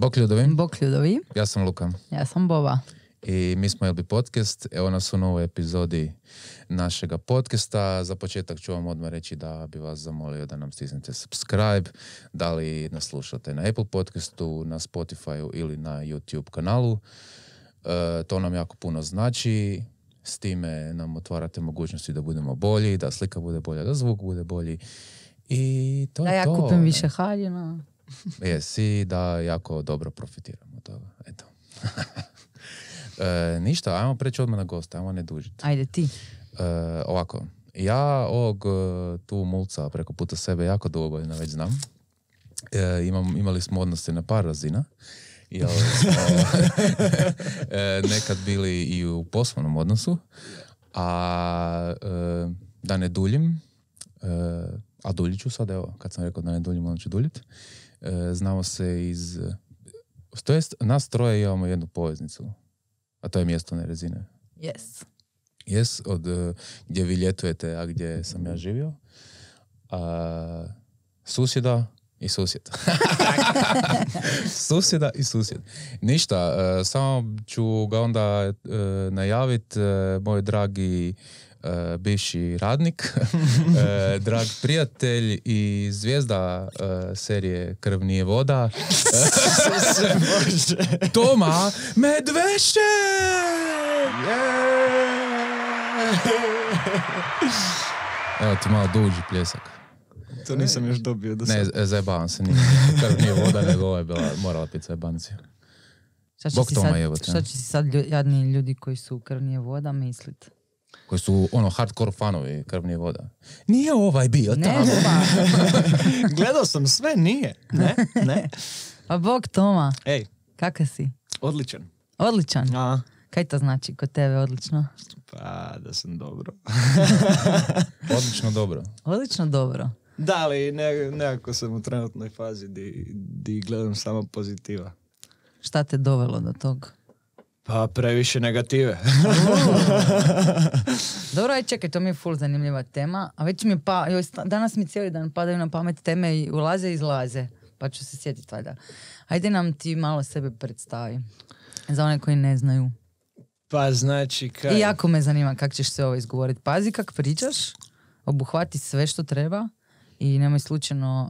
Bok ljudovi. Bok ljudovi. Ja sam Luka. Ja sam Bova I mi smo LB Podcast. Evo nas u novoj epizodi našega podcasta. Za početak ću vam odmah reći da bi vas zamolio da nam stisnete subscribe, da li nas slušate na Apple Podcastu, na Spotifyu ili na YouTube kanalu. E, to nam jako puno znači. S time nam otvarate mogućnosti da budemo bolji, da slika bude bolja, da zvuk bude bolji. I to da je ja to. kupim više haljina. Jesi, da jako dobro profitiramo od toga. Eto. e, ništa, ajmo preći odmah na goste, ajmo ne dužiti. Ajde ti. E, ovako, ja ovog e, tu mulca preko puta sebe jako godina već znam. E, imali smo odnose na par razina. Jel, e, nekad bili i u poslovnom odnosu. A e, da ne duljim, e, a duljit ću sad, evo, kad sam rekao da ne duljim, onda ću duljit. E, znamo se iz... To jest, nas troje imamo jednu poveznicu, a to je mjesto rezine Yes. Yes, od e, gdje vi ljetujete, a gdje sam ja živio. A, susjeda i susjed. susjeda i susjed. Ništa, e, samo ću ga onda najaviti, moj dragi e, bivši radnik, eh, drag prijatelj i zvijezda eh, serije Krv nije voda. Toma Medveše! Evo ti malo duži pljesak. To nisam još dobio. Da ne, e, zajebavam se. Nije. Krv nije voda, nego ovo je bila, morala pit zajebancija. Šta sad, će si sad jadni ljudi koji su u krvnije voda mislit? koji su ono hardcore fanovi Krvni voda. Nije ovaj bio ne, tamo. Gledao sam sve, nije. Ne, ne. Pa bog Toma. Ej. Kaka si? Odličan. Odličan? A. Kaj to znači kod tebe odlično? Pa, da sam dobro. odlično dobro. Odlično dobro. Da, ali ne, nekako sam u trenutnoj fazi di, di gledam samo pozitiva. Šta te dovelo do toga? Pa previše negative. Dobro, aj čekaj, to mi je full zanimljiva tema. A već mi pa, joj, danas mi cijeli dan padaju na pamet teme i ulaze i izlaze. Pa ću se sjetiti valjda. Ajde nam ti malo sebe predstavi. Za one koji ne znaju. Pa znači I jako me zanima kak ćeš sve ovo izgovoriti. Pazi kak pričaš, obuhvati sve što treba i nemoj slučajno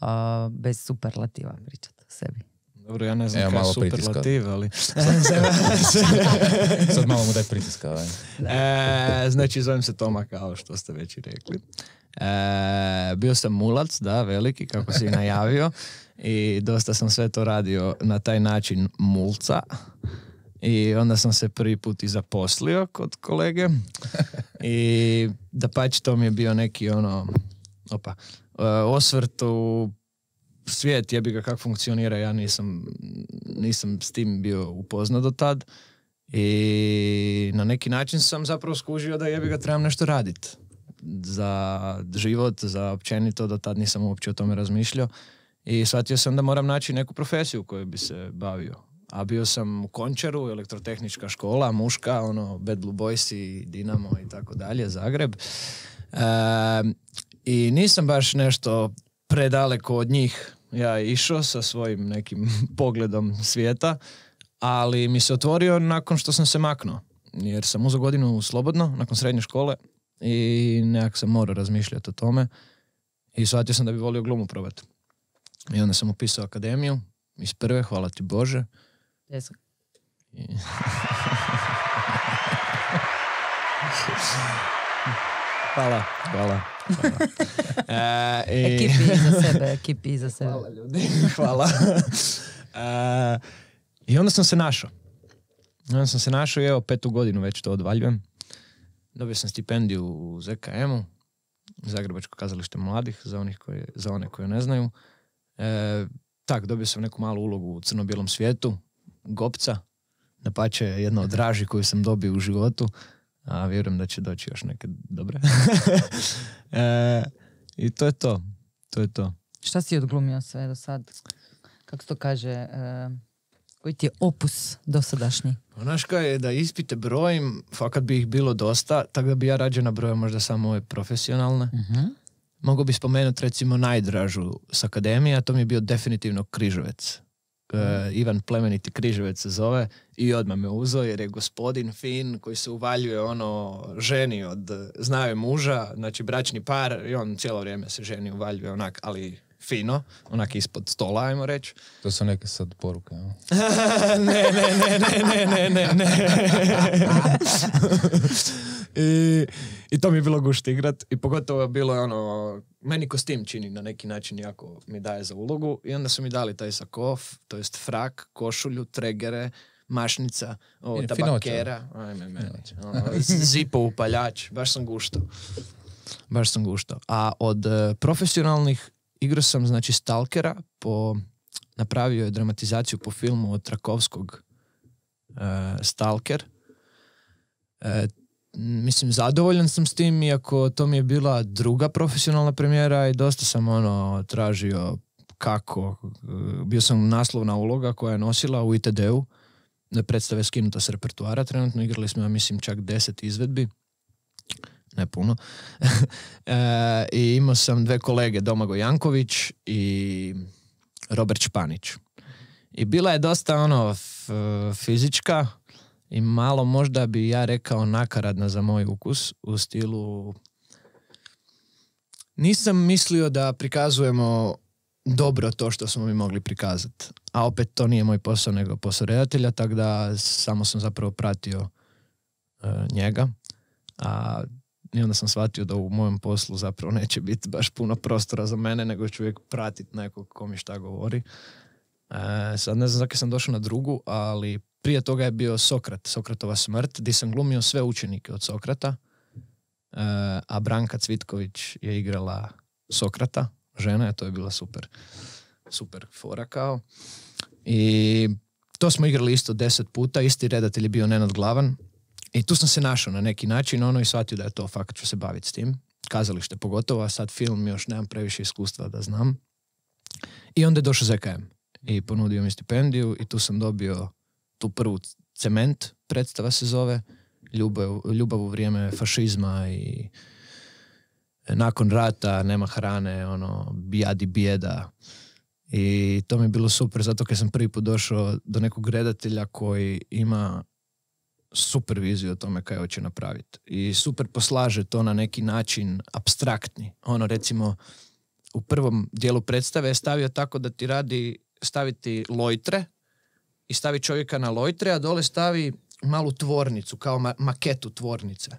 uh, uh bez superlativa pričati o sebi. Dobro, ja ne znam Evo, kaj je ali... Sad malo mu daj pritiska. Ovaj. E, znači, zovem se Toma kao što ste već i rekli. E, bio sam mulac, da, veliki, kako si najavio. I dosta sam sve to radio na taj način mulca. I onda sam se prvi put i zaposlio kod kolege. I da pač to mi je bio neki ono... Opa, e, osvrt u svijet bi ga kako funkcionira, ja nisam, nisam s tim bio upoznat do tad. I na neki način sam zapravo skužio da jebi ga trebam nešto radit za život, za općenito, do tad nisam uopće o tome razmišljao. I shvatio sam da moram naći neku profesiju koju bi se bavio. A bio sam u Končaru, elektrotehnička škola, muška, ono, Bad Blue i Dinamo i tako dalje, Zagreb. E, I nisam baš nešto predaleko od njih ja išao sa svojim nekim pogledom svijeta, ali mi se otvorio nakon što sam se maknuo. Jer sam uzao godinu slobodno, nakon srednje škole, i nekako sam morao razmišljati o tome. I shvatio sam da bi volio glumu probati. I onda sam upisao akademiju, iz prve, hvala ti Bože. Hvala, hvala. E, i... Ekipi iza sebe, Hvala ljudi. Hvala. E, I onda sam se našao. Onda sam se našao i evo petu godinu već to odvaljujem. Dobio sam stipendiju u ZKM-u, Zagrebačko kazalište mladih, za, onih za one koje ne znaju. E, tak, dobio sam neku malu ulogu u crno-bijelom svijetu, Gopca, napače jedna od draži koju sam dobio u životu a vjerujem da će doći još neke dobre. e, I to je to. To je to. Šta si odglumio sve do sad? Kako to kaže? E, koji ti je opus dosadašnji? Pa znaš kaj je da ispite brojim, fakat bi ih bilo dosta, tako da bi ja rađe broje možda samo ove profesionalne. uh mhm. Mogu bi spomenuti recimo najdražu s akademije, a to mi je bio definitivno Križovec. E, Ivan Plemeniti Križevec se zove i odmah me uzeo jer je gospodin fin koji se uvaljuje ono ženi od znaju muža znači bračni par i on cijelo vrijeme se ženi uvaljuje onak ali fino, onak ispod stola, ajmo reći. To su neke sad poruke, ne, ne, ne, ne, ne, ne, ne. I, to mi je bilo gušt igrat i pogotovo je bilo ono, meni kostim čini na neki način jako mi daje za ulogu i onda su mi dali taj sakof, to jest frak, košulju, tregere, mašnica, o, tabakera, ajme ono, zipo upaljač, baš sam gušto. Baš sam gušto. A od e, profesionalnih igrao sam znači Stalkera po napravio je dramatizaciju po filmu od Trakovskog e, Stalker. E, mislim, zadovoljan sam s tim, iako to mi je bila druga profesionalna premijera i dosta sam ono tražio kako. Bio sam naslovna uloga koja je nosila u ITD-u predstave skinuta s repertuara. Trenutno igrali smo, ja mislim, čak deset izvedbi. Ne puno. E, I imao sam dve kolege, Domago Janković i Robert Španić. I bila je dosta ono fizička, i malo možda bi ja rekao nakaradna za moj ukus u stilu nisam mislio da prikazujemo dobro to što smo mi mogli prikazati. A opet to nije moj posao nego posao redatelja, tako da samo sam zapravo pratio e, njega. A i onda sam shvatio da u mojem poslu zapravo neće biti baš puno prostora za mene, nego ću uvijek pratiti nekog ko mi šta govori. E, sad ne znam zakaj sam došao na drugu, ali prije toga je bio Sokrat, Sokratova smrt, gdje sam glumio sve učenike od Sokrata, e, a Branka Cvitković je igrala Sokrata, žena je, to je bila super, super fora kao. I to smo igrali isto deset puta, isti redatelj je bio Nenad Glavan i tu sam se našao na neki način, ono i shvatio da je to fakt ću se baviti s tim, kazalište pogotovo, a sad film još nemam previše iskustva da znam. I onda je došao ZKM i ponudio mi stipendiju i tu sam dobio tu prvu cement predstava se zove ljubav, ljubav u vrijeme fašizma i e, nakon rata nema hrane ono bijadi bijeda i to mi je bilo super zato kad sam prvi put došao do nekog redatelja koji ima super viziju o tome kaj hoće napraviti i super poslaže to na neki način abstraktni ono recimo u prvom dijelu predstave je stavio tako da ti radi staviti lojtre i stavi čovjeka na lojtre, a dole stavi malu tvornicu, kao maketu tvornice.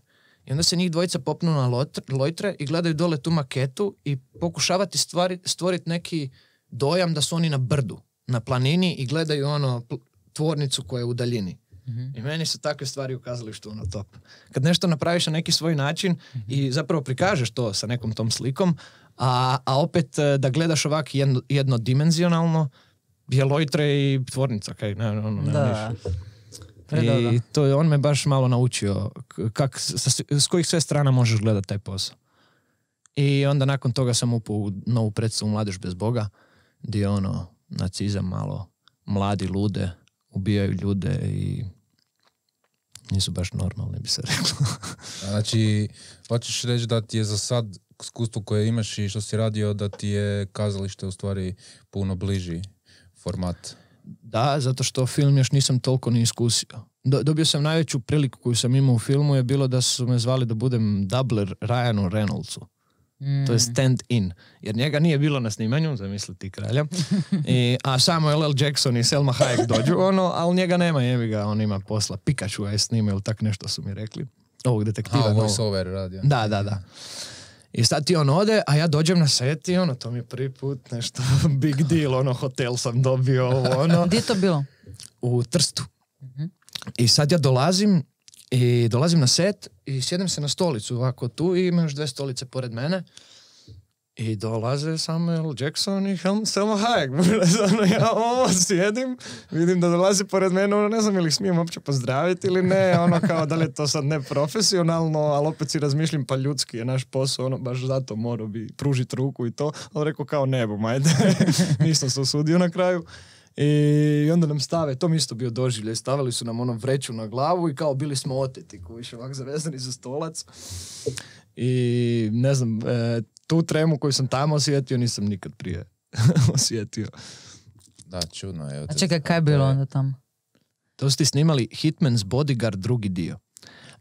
I onda se njih dvojica popnu na lojtre i gledaju dole tu maketu i pokušavati stvoriti neki dojam da su oni na brdu, na planini i gledaju ono tvornicu koja je u daljini. Mm-hmm. I meni su takve stvari ukazali što ono top. Kad nešto napraviš na neki svoj način mm-hmm. i zapravo prikažeš to sa nekom tom slikom, a, a opet e, da gledaš ovak jedno, jednodimenzionalno, je Lojtre i tvornica, kaj, ne, ne, ono, ne, da. E, I to je, on me baš malo naučio kak, sa, s kojih sve strana možeš gledati taj posao. I onda nakon toga sam upao u novu predstavu Mladež bez Boga, gdje ono, nacizam malo, mladi lude, ubijaju ljude i nisu baš normalni, bi se reklo. znači, hoćeš reći da ti je za sad iskustvo koje imaš i što si radio, da ti je kazalište u stvari puno bliži format? Da, zato što film još nisam toliko ni iskusio. dobio sam najveću priliku koju sam imao u filmu je bilo da su me zvali da budem dubler Ryanu Reynoldsu. Mm. To je stand-in. Jer njega nije bilo na snimanju, zamisliti kralja. I, a samo L.L. Jackson i Selma Hayek dođu, ono, ali njega nema, jevi ga, on ima posla. Pikachu je snima ili tak nešto su mi rekli. Ovog detektiva. radio. Da, da, da. I sad ti on ode, a ja dođem na set i ono, to mi je prvi put nešto big deal, ono, hotel sam dobio, ono. Gdje to bilo? U Trstu. I sad ja dolazim i dolazim na set i sjedem se na stolicu ovako tu i ima još dve stolice pored mene. I dolaze Samuel Jackson i Helm, Selma Hayek. Ono, ja ovo sjedim, vidim da dolazi pored mene, ono, ne znam ili smijem uopće pozdraviti ili ne, ono kao da li je to sad neprofesionalno, ali opet si razmišljam, pa ljudski je naš posao, ono, baš zato morao bi pružiti ruku i to, ali rekao kao nebo majde ajde, nisam se usudio na kraju. I onda nam stave, to mi isto bio doživljaj, stavili su nam ono vreću na glavu i kao bili smo oteti, koji ovak zavezani za stolac. I ne znam, e, tu tremu koju sam tamo osjetio nisam nikad prije osjetio. Da, čudno je. A čekaj, kaj je bilo onda tamo? To ste snimali Hitman's Bodyguard drugi dio.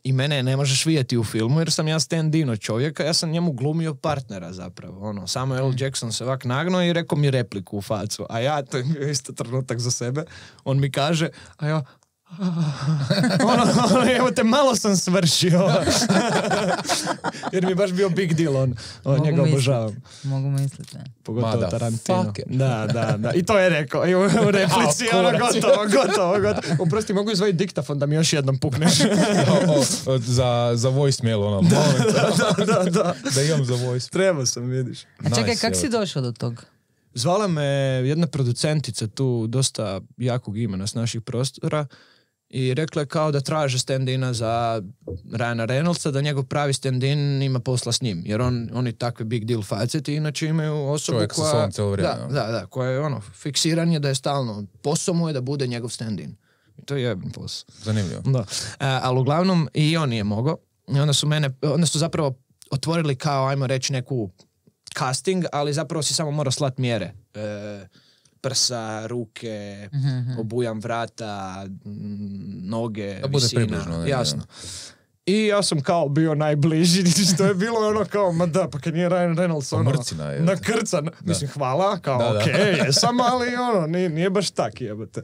I mene ne možeš vidjeti u filmu jer sam ja stand dino čovjeka, ja sam njemu glumio partnera zapravo. Ono, samo L. Mm. Jackson se ovak nagnuo i rekao mi repliku u facu. A ja, to je isto trenutak za sebe, on mi kaže, a ja, Ono, ono, evo te, malo sam svršio. Jer mi je baš bio big deal on. on njega obožavam. Mogu misliti. Pogotovo Tarantino. da, da, da. I to je rekao. I u, u replici, ono, gotovo, gotovo, gotovo. Uprosti, mogu izvojiti diktafon da mi još jednom pukneš. o, za, za voicemail, ono, da, da, da, da, imam za voicemail. Treba sam, vidiš. A čekaj, kako kak si došao do toga? Zvala me jedna producentica tu, dosta jakog imena s naših prostora i rekla je kao da traže stand-ina za Ryana Reynoldsa, da njegov pravi stand-in ima posla s njim, jer on, oni takve big deal faceti inače imaju osobu koja... da, da, da, koja je ono, fiksiran je da je stalno, posao mu je da bude njegov stand-in. To je posao. Zanimljivo. Da. E, ali uglavnom i on nije mogao. I onda su mene, onda su zapravo otvorili kao, ajmo reći, neku casting, ali zapravo si samo morao slat mjere. E, prsa, ruke, mhm, mhm. obujam vrata, mm, noge, da bude Približno, jasno. I ja sam kao bio najbliži, znači, što je bilo ono kao, ma da, pa kad nije Ryan Reynolds pa ono, Mrcina, mislim hvala, kao da, da. jesam, ali ono, nije, baš tak jebate.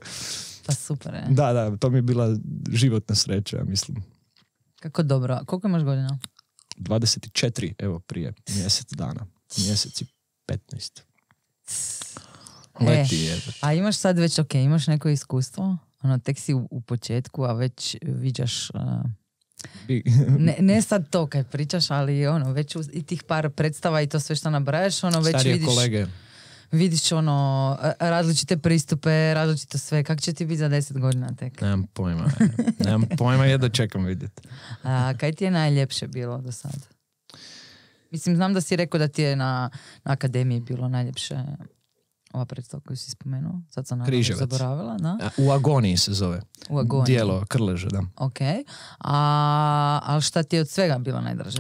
Pa super je. Da, da, to mi je bila životna sreća, ja mislim. Kako dobro, koliko imaš godina? 24, evo prije mjesec dana, mjeseci 15. Leti A imaš sad već, ok, imaš neko iskustvo? Ono, tek si u, početku, a već viđaš... ne, sad to kaj pričaš, ali ono, već u, i tih par predstava i to sve što nabrajaš, ono, već Starije vidiš... kolege. Vidiš ono, različite pristupe, različito sve. Kak će ti biti za deset godina tek? Nemam pojma. Nemam pojma, jedno čekam vidjeti. A kaj ti je najljepše bilo do sada? Mislim, znam da si rekao da ti je na, na akademiji bilo najljepše ova predstava koju si spomenuo, sad sam naravno zaboravila. u agoniji se zove. U agoniji. Dijelo Krleže, da. Ok. A, ali šta ti je od svega bilo najdraže?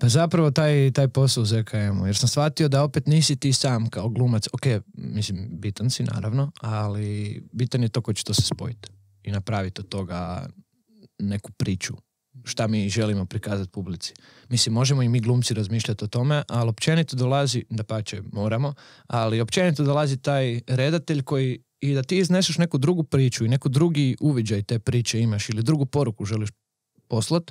Pa zapravo taj, taj posao u ZKM-u, jer sam shvatio da opet nisi ti sam kao glumac, ok, mislim, bitan si naravno, ali bitan je to ko će to se spojiti i napraviti od toga neku priču šta mi želimo prikazati publici. Mislim, možemo i mi glumci razmišljati o tome, ali općenito dolazi, da pače moramo, ali općenito dolazi taj redatelj koji i da ti izneseš neku drugu priču i neku drugi uviđaj te priče imaš ili drugu poruku želiš poslat,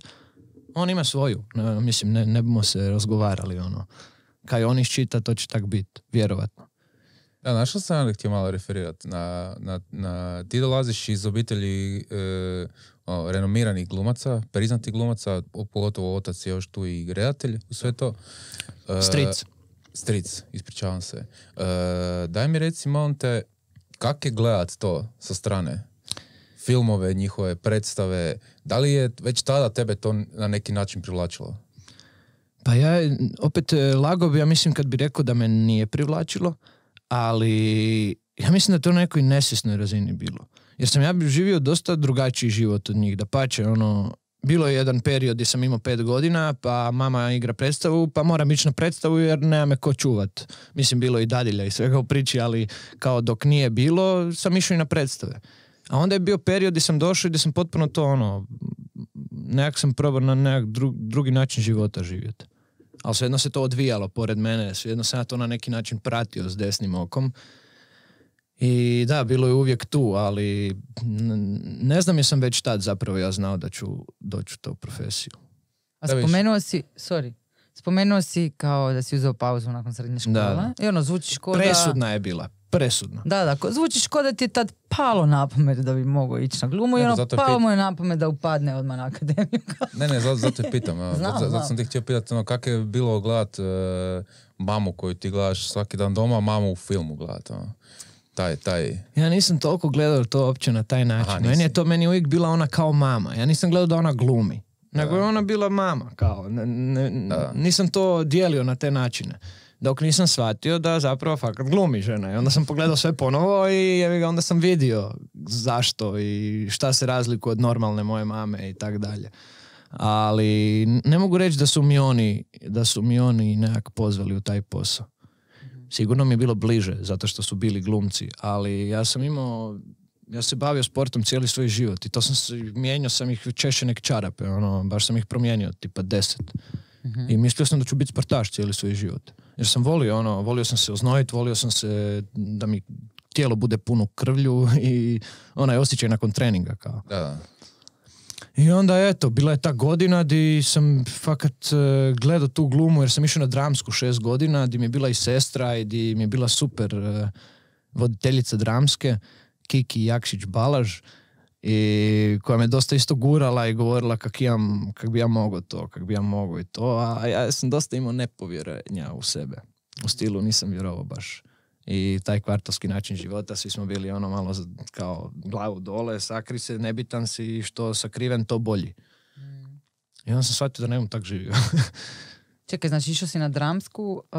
on ima svoju. mislim, ne, ne bimo se razgovarali ono. Kaj on iščita, to će tak biti, vjerovatno. Da, našao sam ali htio malo referirati. Na, na, na, ti dolaziš iz obitelji e, o, renomiranih glumaca, priznatih glumaca, pogotovo otac je još tu i redatelj u sve to. E, Stric. Stric, ispričavam se. E, daj mi reci, molim te, kak je gledat to sa strane? Filmove, njihove predstave, da li je već tada tebe to na neki način privlačilo? Pa ja, opet, e, lago bi, ja mislim kad bi rekao da me nije privlačilo, ali ja mislim da to na nekoj nesvjesnoj razini bilo. Jer sam ja živio dosta drugačiji život od njih, da pače, ono, bilo je jedan period gdje sam imao pet godina, pa mama igra predstavu, pa moram ići na predstavu jer nema me ko čuvat. Mislim, bilo i dadilja i svega u priči, ali kao dok nije bilo, sam išao i na predstave. A onda je bio period gdje sam došao i gdje sam potpuno to ono, nekak sam probao na nekak drugi način života živjeti. Ali svejedno se to odvijalo pored mene, svejedno sam ja to na neki način pratio s desnim okom i da, bilo je uvijek tu, ali ne znam jesam već tad zapravo ja znao da ću doći u to profesiju. A spomenuo si, sorry, spomenuo si kao da si uzeo pauzu nakon srednje škole. I ono, zvuči Presudna je bila, presudna. Da, da, zvuči da ti je tad palo na pamet da bi mogao ići na glumu i ono, palo mu je na pamet da upadne odmah na akademiju. ne, ne, zato, zato je pitam. zato, sam ti htio pitati, ono, kak je bilo gledat e, mamu koju ti gledaš svaki dan doma, mamu u filmu gledat. Ono taj, taj... Ja nisam toliko gledao to uopće na taj način. meni je to, meni uvijek bila ona kao mama. Ja nisam gledao da ona glumi. Nego je ona bila mama, kao. nisam to dijelio na te načine. Dok nisam shvatio da zapravo fakat glumi žena. I onda sam pogledao sve ponovo i onda sam vidio zašto i šta se razlikuje od normalne moje mame i tak dalje. Ali ne mogu reći da su mi oni, da su mi oni pozvali u taj posao. Sigurno mi je bilo bliže, zato što su bili glumci, ali ja sam imao ja se bavio sportom cijeli svoj život i to sam se, mijenjao sam ih nek čarape, ono, baš sam ih promijenio, tipa deset. Mhm. I mislio sam da ću biti sportaš cijeli svoj život. Jer sam volio, ono, volio sam se oznojit, volio sam se da mi tijelo bude puno krvlju i onaj osjećaj nakon treninga kao. Da. I onda eto, bila je ta godina di sam fakat uh, gledao tu glumu jer sam išao na dramsku šest godina di mi je bila i sestra i di mi je bila super uh, voditeljica dramske Kiki Jakšić Balaž i koja me dosta isto gurala i govorila kak, imam, kak bi ja mogao to, kak bi ja mogao i to, a ja sam dosta imao nepovjerenja u sebe. U stilu nisam vjerovao baš i taj kvartovski način života, svi smo bili ono malo kao glavu dole, sakri se, nebitan si i što sakriven to bolji. Mm. I onda sam shvatio da nemam tak živio. Čekaj, znači išao si na dramsku, eh,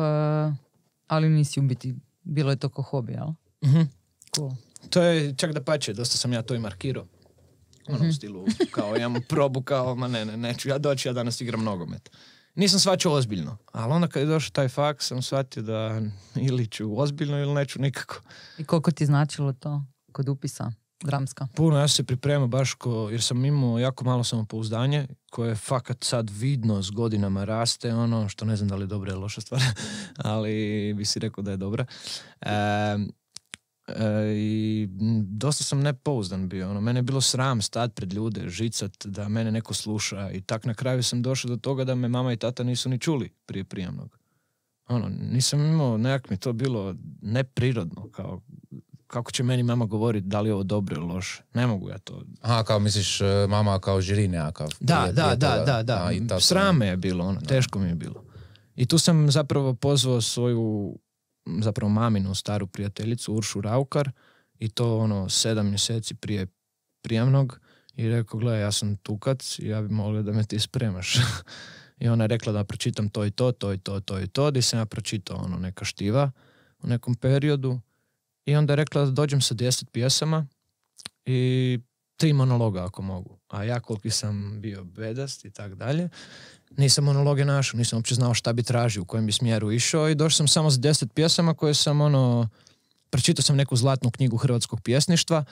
ali nisi u biti, bilo je to ko hobi, jel? Mhm. To je čak da pače, dosta sam ja to i markirao. Ono mm stilu, kao imam probu, kao, ma ne, ne, neću ja doći, ja danas igram nogomet nisam svačao ozbiljno. Ali onda kad je došao taj faks sam shvatio da ili ću ozbiljno ili neću nikako. I koliko ti značilo to kod upisa? Dramska. Puno, ja sam se pripremao baš ko, jer sam imao jako malo samopouzdanje koje je fakat sad vidno s godinama raste, ono što ne znam da li je dobra ili loša stvar, ali bi si rekao da je dobra. E, I dosta sam nepouzdan bio. Ono, mene je bilo sram stat pred ljude, žicat, da mene neko sluša i tak na kraju sam došao do toga da me mama i tata nisu ni čuli prije prijemnog. Ono, nisam imao, nekak mi to bilo neprirodno, kao kako će meni mama govoriti da li je ovo dobro ili loše. Ne mogu ja to. Aha, kao misliš e, mama kao žiri nekakav. Da, da, da, da, da, Srame je bilo, ono, teško mi je bilo. I tu sam zapravo pozvao svoju zapravo maminu staru prijateljicu Uršu Raukar i to ono sedam mjeseci prije prijemnog i rekao gledaj ja sam tukac i ja bi molio da me ti spremaš. I ona je rekla da pročitam to i to, to i to, to i to, di sam ja pročitao ono neka štiva u nekom periodu i onda je rekla da dođem sa 10 pjesama i tri monologa ako mogu. A ja koliki sam bio bedast i tak dalje, nisam monologe našao, nisam uopće znao šta bi tražio, u kojem bi smjeru išao i došao sam samo s deset pjesama koje sam ono, pročitao sam neku zlatnu knjigu hrvatskog pjesništva,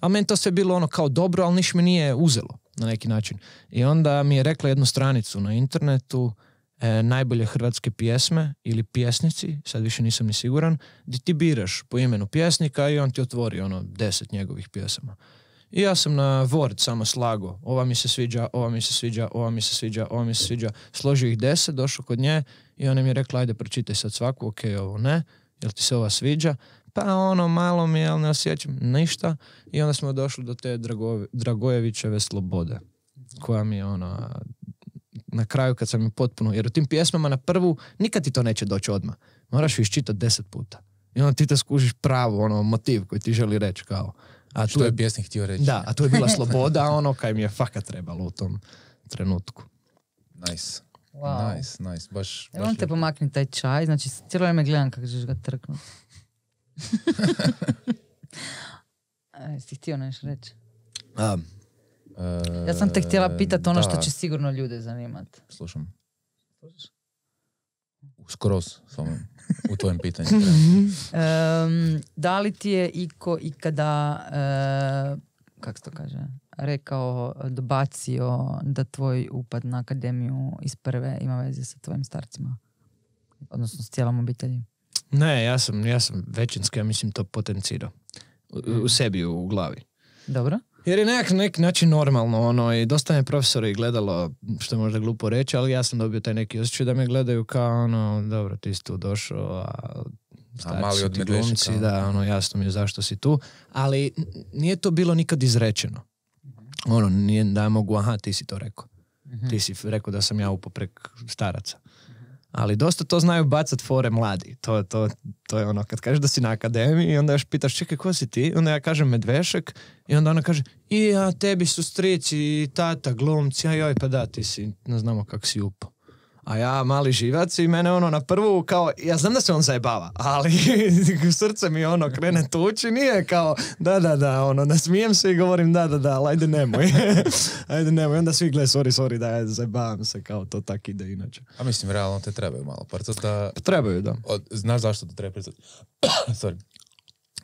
a meni to sve bilo ono kao dobro, ali niš mi nije uzelo na neki način. I onda mi je rekla jednu stranicu na internetu, e, najbolje hrvatske pjesme ili pjesnici, sad više nisam ni siguran, gdje ti biraš po imenu pjesnika i on ti otvori ono deset njegovih pjesama. I ja sam na Word samo slago. Ova mi se sviđa, ova mi se sviđa, ova mi se sviđa, ova mi se sviđa. Složio ih deset, došao kod nje i ona mi je rekla, ajde pročitaj sad svaku, ok, ovo ne, jel ti se ova sviđa? Pa ono, malo mi, jel ne osjećam, ništa. I onda smo došli do te Dragojevićeve slobode, koja mi je ona, na kraju kad sam je potpuno, jer u tim pjesmama na prvu nikad ti to neće doći odmah. Moraš ju iščitati deset puta. I onda ti te skužiš pravo, ono, motiv koji ti želi reći, kao a tu što je, pjesnik htio reći. Da, a tu je bila sloboda, ono kaj mi je fakat trebalo u tom trenutku. Nice. Wow. Nice, nice. Baš, Evo te pomakni taj čaj, znači cijelo vrijeme gledam kako ćeš ga trknuti. Jesi htio nešto reći? ja sam te htjela e, pitati ono što će sigurno ljude zanimati. Slušam. Skroz, samo u tvojem pitanju. um, da li ti je Iko ikada, uh, kak se to kaže, rekao, dobacio da tvoj upad na akademiju iz prve ima veze sa tvojim starcima? Odnosno s cijelom obitelji? Ne, ja sam, ja sam većinski, ja mislim, to potencirao. U, u sebi, u glavi. Dobro. Jer je nekak, nek način normalno, ono, i dosta me profesora i gledalo, što je možda glupo reći, ali ja sam dobio taj neki osjećaj da me gledaju kao, ono, dobro, ti si tu došao, a a mali od glumci, da, ono, jasno mi je zašto si tu, ali nije to bilo nikad izrečeno. Ono, nije da mogu, aha, ti si to rekao. Mhm. Ti si rekao da sam ja upoprek staraca. Ali dosta to znaju bacat fore mladi. To, to, to je ono, kad kažeš da si na akademiji i onda još pitaš čekaj ko si ti? Onda ja kažem Medvešek i onda ona kaže i ja tebi su strici i tata glumci, a joj pa da ti si, ne znamo kak si upo a ja mali živac i mene ono na prvu kao, ja znam da se on zajebava, ali srce mi ono krene tući, nije kao da, da, da, ono, nasmijem se i govorim da, da, da, ali ajde nemoj, ajde nemoj, onda svi gle, sorry, sorry, da, ja zajebavam se, kao to tak ide inače. A mislim, realno te trebaju malo pa da... Trebaju, da. znaš zašto to treba sorry.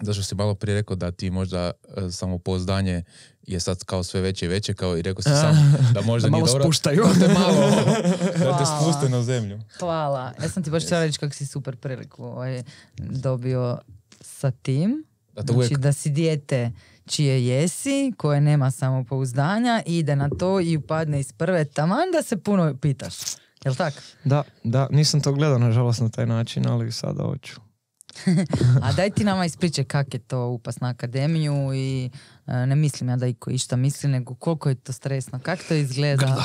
Zašto si malo prije rekao da ti možda e, samopouzdanje je sad kao sve veće i veće, kao i rekao si sam da možda da malo nije dobro. Spuštaju. Da te malo da te spuste na zemlju. Hvala. Ja sam ti baš htjela reći kako si super priliku ovaj, dobio sa tim. Da, znači da si dijete čije jesi, koje nema samopouzdanja, ide na to i upadne iz prve, taman da se puno pitaš. Jel tak? Da, da, nisam to gledao nažalost na taj način, ali sada hoću. A daj ti nama ispričaj kak je to upas na akademiju i e, ne mislim ja da iko išta misli, nego koliko je to stresno, kako to izgleda.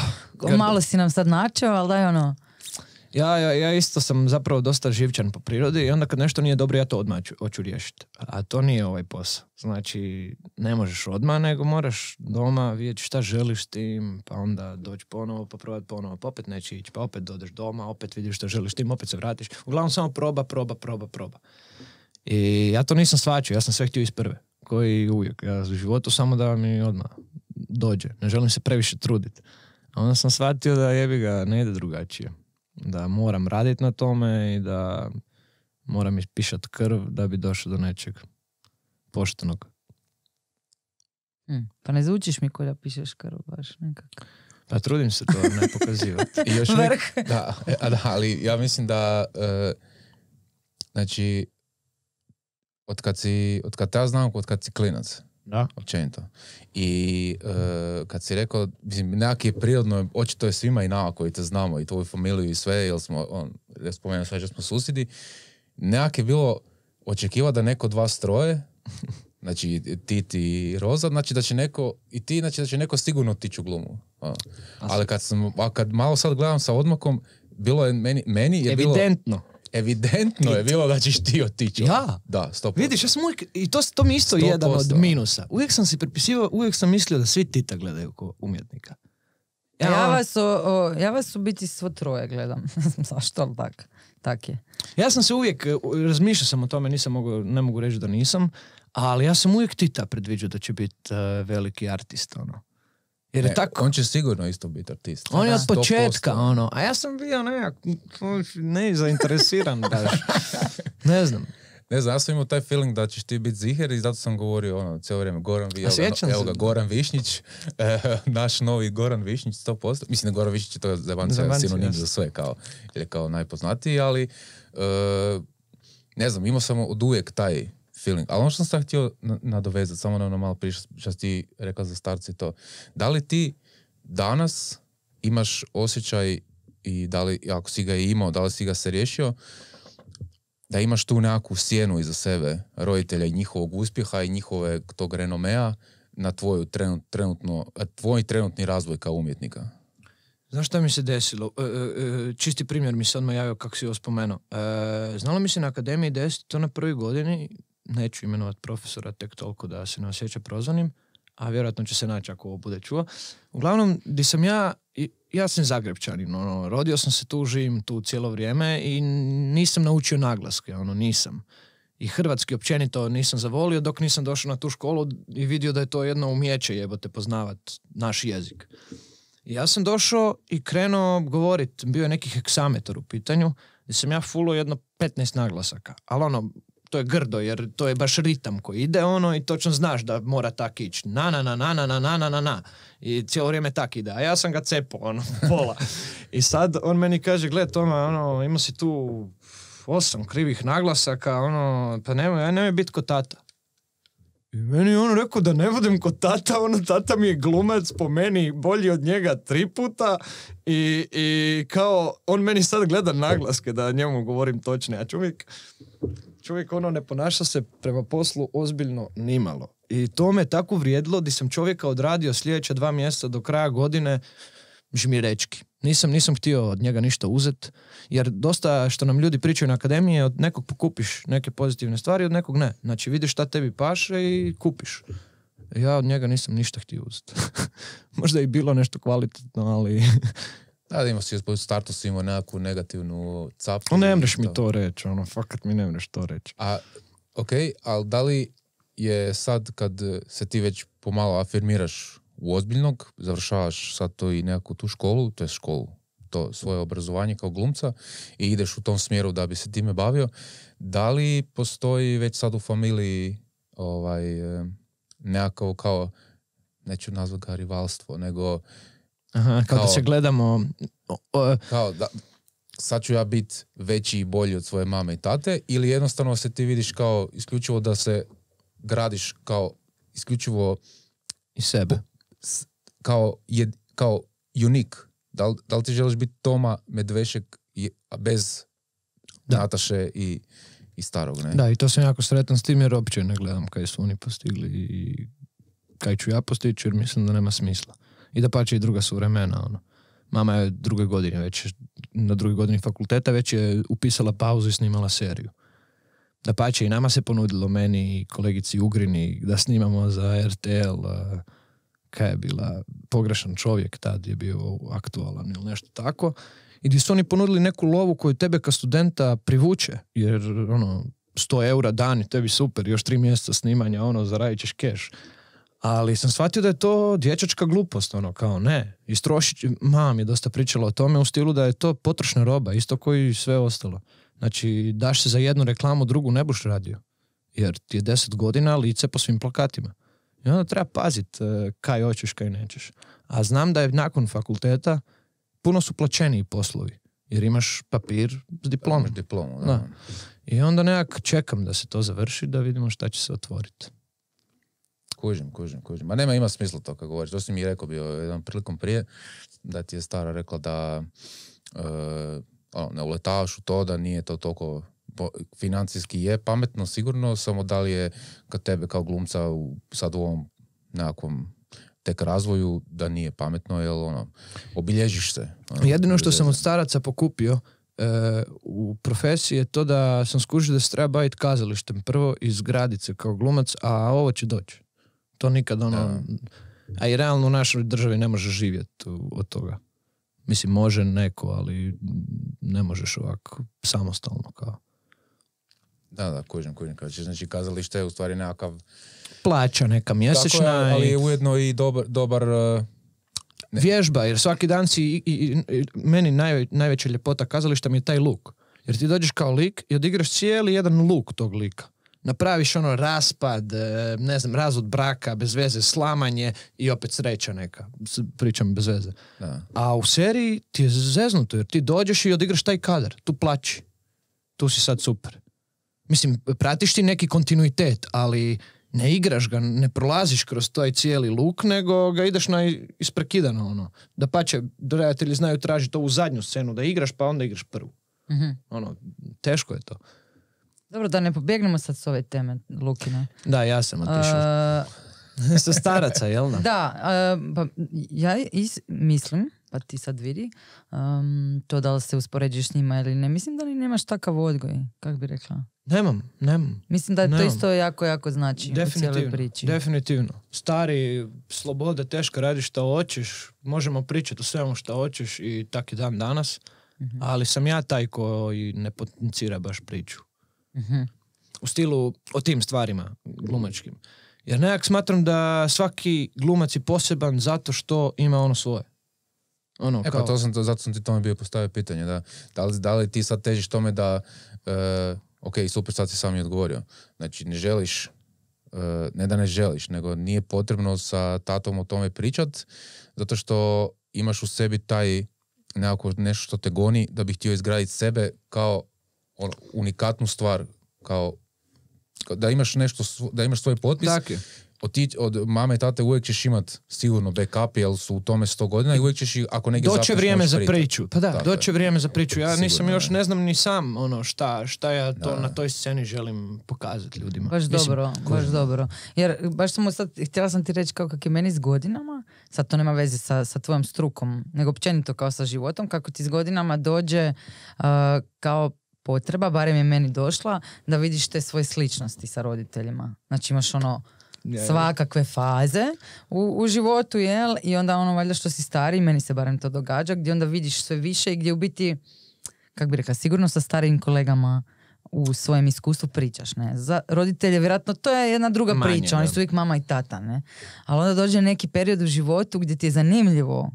Malo si nam sad načeo, ali daj ono... Ja, ja, ja isto sam zapravo dosta živčan po prirodi i onda kad nešto nije dobro ja to odmah ću, hoću riješiti. A to nije ovaj posao. Znači, ne možeš odmah, nego moraš doma vidjeti šta želiš tim, pa onda doći ponovo, pa probati ponovo, pa opet neće ići, pa opet dođeš doma, opet vidiš šta želiš tim, opet se vratiš. Uglavnom samo proba, proba, proba, proba. I ja to nisam svačio, ja sam sve htio iz prve, koji uvijek. Ja u životu samo da mi odmah dođe. Ne želim se previše truditi. onda sam shvatio da jebi ga, ne ide drugačije da moram raditi na tome i da moram ispišati krv da bi došao do nečeg poštenog. Hm, pa ne zvučiš mi ko ja pišeš krv baš nekako. Pa trudim se to ne pokazivati. još da, e, da, ali ja mislim da e, znači od kad, si, od kad ja znam, od kad si klinac, da. Općenito. I uh, kad si rekao, mislim, nekak je prirodno, očito je svima i nama koji te znamo i tvoju familiju i sve, jer smo, on, ja spomenuo sve, smo susjedi, nekak je bilo očekiva da neko dva stroje, znači ti ti Roza, znači da će neko, i ti, znači da će neko sigurno otići u glumu. Ono. A. Ali kad sam, a kad malo sad gledam sa odmakom, bilo je meni, meni je Evidentno evidentno je bilo da ćeš ti otići. Ja. Da, stop. Vidiš, ja sam uvijek, i to, to mi isto jedan od minusa. Uvijek sam si prepisivao, uvijek sam mislio da svi Tita gledaju kao umjetnika. Ja, ja vas, o, ja vas u biti svo troje gledam. Zašto, ali tak, tak je. Ja sam se uvijek, e, razmišljao sam o tome, nisam mogu, ne mogu reći da nisam, ali ja sam uvijek Tita predviđao da će biti e, veliki artist, ono. Jer je e, tako... On će sigurno isto biti artist. On je od početka, ono. A ja sam bio nejak, nezainteresiran baš. ne znam. Ne znam, ja sam imao taj feeling da ćeš ti biti ziher i zato sam govorio ono, cijelo vrijeme Goran, vi, evo, ga, evo ga, Goran Višnjić, eh, naš novi Goran Višnjić, 100%. Mislim da Goran Višnjić je to za sinonim za sve, kao, ili kao najpoznatiji, ali eh, ne znam, imao sam od uvijek taj feeling. Ali ono što sam sad htio nadovezati, samo na ono malo prije što ti rekla za starci to. Da li ti danas imaš osjećaj i da li, ako si ga imao, da li si ga se riješio, da imaš tu nekakvu sjenu iza sebe roditelja i njihovog uspjeha i njihove tog renomea na tvoju trenut, trenutno, tvoj trenutni razvoj kao umjetnika? Znaš šta mi se desilo? E, e, e, čisti primjer mi se odmah javio kako si ovo spomenuo. znalo mi se na akademiji desiti to na prvoj godini neću imenovati profesora tek toliko da se ne osjeća prozvanim, a vjerojatno će se naći ako ovo bude čuo. Uglavnom, di sam ja, ja sam zagrebčanin, ono, rodio sam se tu, živim tu cijelo vrijeme i nisam naučio naglaske, ono, nisam. I hrvatski općenito nisam zavolio dok nisam došao na tu školu i vidio da je to jedno umijeće jebote poznavat naš jezik. I ja sam došao i krenuo govorit, bio je neki heksametar u pitanju, gdje sam ja fulo jedno 15 naglasaka, ali ono, to je grdo jer to je baš ritam koji ide ono i točno znaš da mora tak ići. Na, na, na, na, na, na, na, na, na. I cijelo vrijeme tak ide. A ja sam ga cepao, ono, pola. I sad on meni kaže, gled Toma, ono, ima si tu osam krivih naglasaka, ono, pa nemoj, ja nemoj biti kod tata. I meni je on rekao da ne vodim kod tata, ono tata mi je glumac po meni bolji od njega tri puta i, i kao on meni sad gleda naglaske da njemu govorim točne, ja ću čovjek ono ne ponaša se prema poslu ozbiljno nimalo. I to me tako vrijedilo di sam čovjeka odradio sljedeća dva mjesta do kraja godine žmirečki. Nisam, nisam htio od njega ništa uzet, jer dosta što nam ljudi pričaju na akademiji, od nekog pokupiš neke pozitivne stvari, od nekog ne. Znači vidiš šta tebi paše i kupiš. Ja od njega nisam ništa htio uzeti. Možda je bilo nešto kvalitetno, ali da, da imao si, u startu si imao nekakvu negativnu No, Ne mreš mi to reći, ono, fakat mi ne mreš to reći. A, ok, ali da li je sad kad se ti već pomalo afirmiraš u ozbiljnog, završavaš sad to i nekakvu tu školu, to je školu, to svoje obrazovanje kao glumca i ideš u tom smjeru da bi se time bavio, da li postoji već sad u familiji ovaj, nekako kao, neću nazvati ga rivalstvo, nego Aha, kao, kao da se gledamo... Kao da, sad ću ja biti veći i bolji od svoje mame i tate ili jednostavno se ti vidiš kao isključivo da se gradiš kao isključivo i sebe. Kao, je, kao unik. Da li, da li ti želiš biti Toma Medvešek bez da. Nataše i, i starog? Ne? Da, i to sam jako sretan s tim jer uopće ne gledam kaj su oni postigli i kaj ću ja postići jer mislim da nema smisla. I da pače i druga su vremena. Ono. Mama je druge godine već, na drugoj godini fakulteta već je upisala pauzu i snimala seriju. Da pače i nama se ponudilo, meni i kolegici Ugrini, da snimamo za RTL, kaj je bila, pogrešan čovjek tad je bio aktualan ili nešto tako. I gdje su oni ponudili neku lovu koju tebe ka studenta privuče, jer ono, 100 eura dan i tebi super, još tri mjeseca snimanja, ono, zaradit ćeš keš. Ali sam shvatio da je to dječačka glupost, ono, kao ne. Istrošić mam je dosta pričala o tome u stilu da je to potrošna roba, isto koji sve ostalo. Znači, daš se za jednu reklamu, drugu ne buš radio. Jer ti je deset godina lice po svim plakatima. I onda treba pazit e, kaj hoćeš, kaj nećeš. A znam da je nakon fakulteta puno su plaćeniji poslovi. Jer imaš papir s diplomom. diplomu, I onda nekak čekam da se to završi, da vidimo šta će se otvoriti. Kužim, kužim, kužim. Ma nema, ima smisla to kako govoriš. To si mi rekao bio jednom prilikom prije, da ti je stara rekla da uh, ono, ne uletavaš u to, da nije to toliko financijski je pametno sigurno, samo da li je kad tebe kao glumca u, sad u ovom nekakvom tek razvoju da nije pametno, jer ono, obilježiš se. Ono, Jedino što sam od staraca pokupio e, u profesiji je to da sam skužio da se treba baviti kazalištem prvo iz gradice kao glumac, a ovo će doći. To nikad ono... A i realno u našoj državi ne možeš živjeti od toga. Mislim, može neko, ali ne možeš ovako samostalno kao. Da, da, kužim, kužim. Kažeš, znači kazalište je u stvari nekakav... Plaća neka mjesečna. ali ujedno i dobar... dobar e, Vježba, jer svaki dan si... I, meni najveća ljepota kazališta mi je taj luk. Jer ti dođeš kao lik i odigraš cijeli jedan luk tog lika napraviš ono raspad, e, ne znam, razvod braka, bez veze, slamanje i opet sreća neka. Pričam bez veze. A u seriji ti je zeznuto jer ti dođeš i odigraš taj kadar. Tu plaći. Tu si sad super. Mislim, pratiš ti neki kontinuitet, ali ne igraš ga, ne prolaziš kroz taj cijeli luk, nego ga ideš na isprekidano ono. Da pače, znaju tražiti ovu zadnju scenu da igraš, pa onda igraš prvu. Mhm. Ono, teško je to. Dobro, da ne pobjegnemo sad s ove teme, Lukine. Da, ja sam otišao. E, Sa staraca, jel da? Da, e, pa ja mislim, pa ti sad vidi, to da li se uspoređuješ s njima ili ne. Mislim da li nemaš takav odgoj, kak bi rekla? Nemam, nemam. Mislim da je to isto jako, jako znači definitivno, u cijeloj priči. Definitivno. Stari, sloboda, teško radiš što hoćeš, možemo pričati o svemu što hoćeš i tak i dan danas, mhm. ali sam ja taj koji ne potencira baš priču. U stilu o tim stvarima glumačkim. Jer nekak smatram da svaki glumac je poseban zato što ima ono svoje. Ono, e, pa to sam, zato sam ti tome bio postavio pitanje. Da, da, li, da li ti sad težiš tome da... E, ok, super, sad si sam mi odgovorio. Znači, ne želiš e, ne da ne želiš, nego nije potrebno sa tatom o tome pričat, zato što imaš u sebi taj nekako nešto što te goni da bi htio izgraditi sebe kao ono, unikatnu stvar kao, da imaš nešto, da imaš svoj potpis. Dakle. Od, od mame i tate uvijek ćeš imat sigurno backup jer su u tome 100 godina i uvijek ćeš ako negdje Doće vrijeme za priču. Pa da, doće vrijeme za priču. Ja nisam još ne znam ni sam ono šta, šta ja to na toj sceni želim pokazati ljudima. Baš Mislim, dobro, baš dobro. Jer baš sam sad, htjela sam ti reći kao kak je meni s godinama, sad to nema veze sa, sa tvojom strukom, nego općenito kao sa životom, kako ti s godinama dođe kao potreba, barem je meni došla, da vidiš te svoje sličnosti sa roditeljima. Znači imaš ono svakakve faze u, u životu, jel? I onda ono valjda što si stari, meni se barem to događa, gdje onda vidiš sve više i gdje u biti, kak bi rekla, sigurno sa starijim kolegama u svojem iskustvu pričaš, ne? Za roditelje, vjerojatno, to je jedna druga priča. Oni su uvijek mama i tata, ne? Ali onda dođe neki period u životu gdje ti je zanimljivo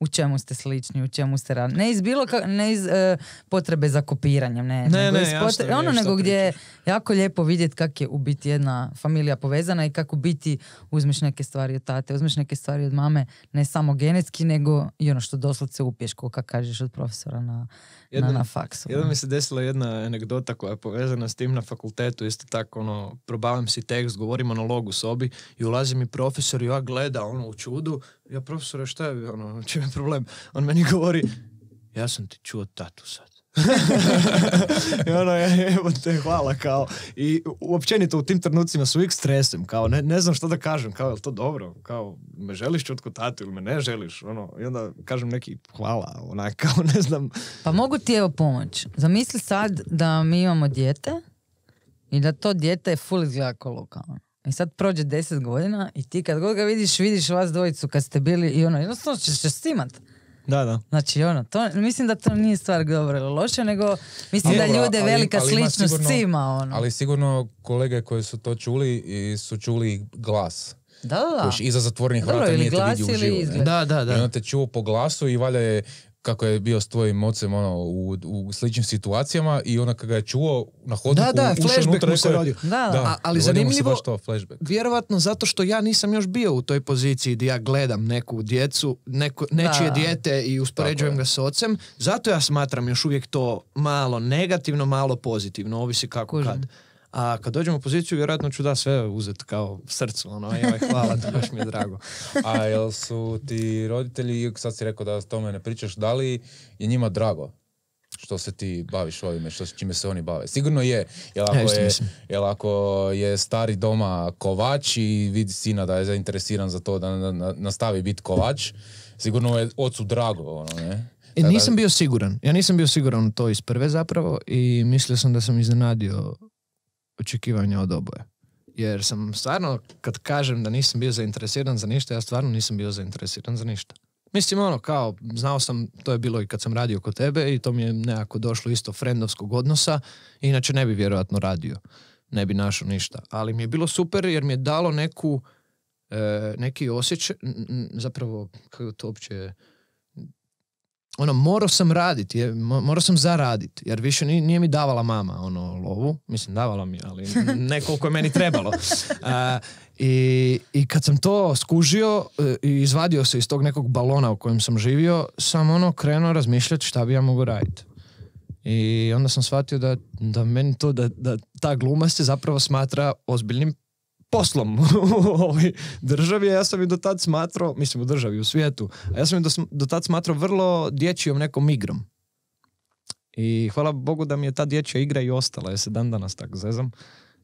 u čemu ste slični, u čemu ste radili. Ne iz bilo ne iz e, potrebe za kopiranjem, ne, ne, nego ne, ono nego gdje je jako lijepo vidjeti Kak je u biti jedna familija povezana i kako biti uzmeš neke stvari od tate, uzmeš neke stvari od mame, ne samo genetski, nego i ono što doslovce upješ, kako kažeš od profesora na, jedna, na, na faksu. mi se desila jedna anegdota koja je povezana s tim na fakultetu, isto tako ono, probavam si tekst, govorim monolog u sobi i ulazi mi profesor i ja gleda ono u čudu, ja profesore šta je ono, čim je problem? On meni govori, ja sam ti čuo tatu sad. I ono, evo te, hvala, kao. I općenito u tim trenucima su uvijek stresim, kao, ne, ne znam što da kažem, kao, je to dobro? Kao, me želiš tati ili me ne želiš? Ono, I onda kažem neki hvala, onaj kao, ne znam. Pa mogu ti evo pomoć. Zamisli sad da mi imamo dijete i da to dijete je ful izgleda lokalno. I sad prođe deset godina i ti kad god ga vidiš, vidiš vas dvojicu kad ste bili i ono, jednostavno ćeš se snimat. Da, da. Znači, ono, to, mislim da to nije stvar dobro ili loše, nego mislim da ljude velika ali sličnost sigurno- ima, ono. Ali sigurno kolege koji su to čuli i su čuli glas. Da, da, da. iza zatvornih vrata nije vidio u uživo. Da, Da, da, I onda te čuo po glasu i valja je kako je bio s tvojim ocem ono, u, u sličnim situacijama i ona kada je čuo na hodniku, da, da, flashback mu se rodio. Da, ali zanimljivo, to, vjerovatno zato što ja nisam još bio u toj poziciji gdje ja gledam neku djecu, nečije dijete i uspoređujem ga s ocem, zato ja smatram još uvijek to malo negativno, malo pozitivno, ovisi kako kad. A kad dođem u poziciju, vjerojatno ću da sve uzeti kao srcu, ono, joj, ovaj, hvala ti, baš mi je drago. A jel su ti roditelji, sad si rekao da s tome ne pričaš, da li je njima drago što se ti baviš ovime, što, čime se oni bave. Sigurno je, Jel ako, je, je stari doma kovač i vidi sina da je zainteresiran za to da nastavi biti kovač, sigurno je ocu drago. Ono, ne? E, nisam bio siguran. Ja nisam bio siguran to iz prve zapravo i mislio sam da sam iznenadio očekivanja od oboje. Jer sam stvarno, kad kažem da nisam bio zainteresiran za ništa, ja stvarno nisam bio zainteresiran za ništa. Mislim, ono, kao, znao sam, to je bilo i kad sam radio kod tebe i to mi je nekako došlo isto frendovskog odnosa, inače ne bi vjerojatno radio, ne bi našao ništa. Ali mi je bilo super jer mi je dalo neku, e, neki osjećaj, zapravo, kako to uopće ono, morao sam raditi, morao sam zaraditi, jer više nije, nije mi davala mama, ono, lovu, mislim, davala mi, ali ne koliko je meni trebalo. i, I kad sam to skužio e, i izvadio se iz tog nekog balona u kojem sam živio, sam ono krenuo razmišljati šta bi ja mogu raditi. I onda sam shvatio da, da meni to, da, da ta gluma se zapravo smatra ozbiljnim poslom u ovoj državi, a ja sam ju do tad smatrao, mislim u državi, u svijetu, a ja sam ju do, tad smatrao vrlo dječijom nekom igrom. I hvala Bogu da mi je ta dječja igra i ostala, ja se dan danas tak zezam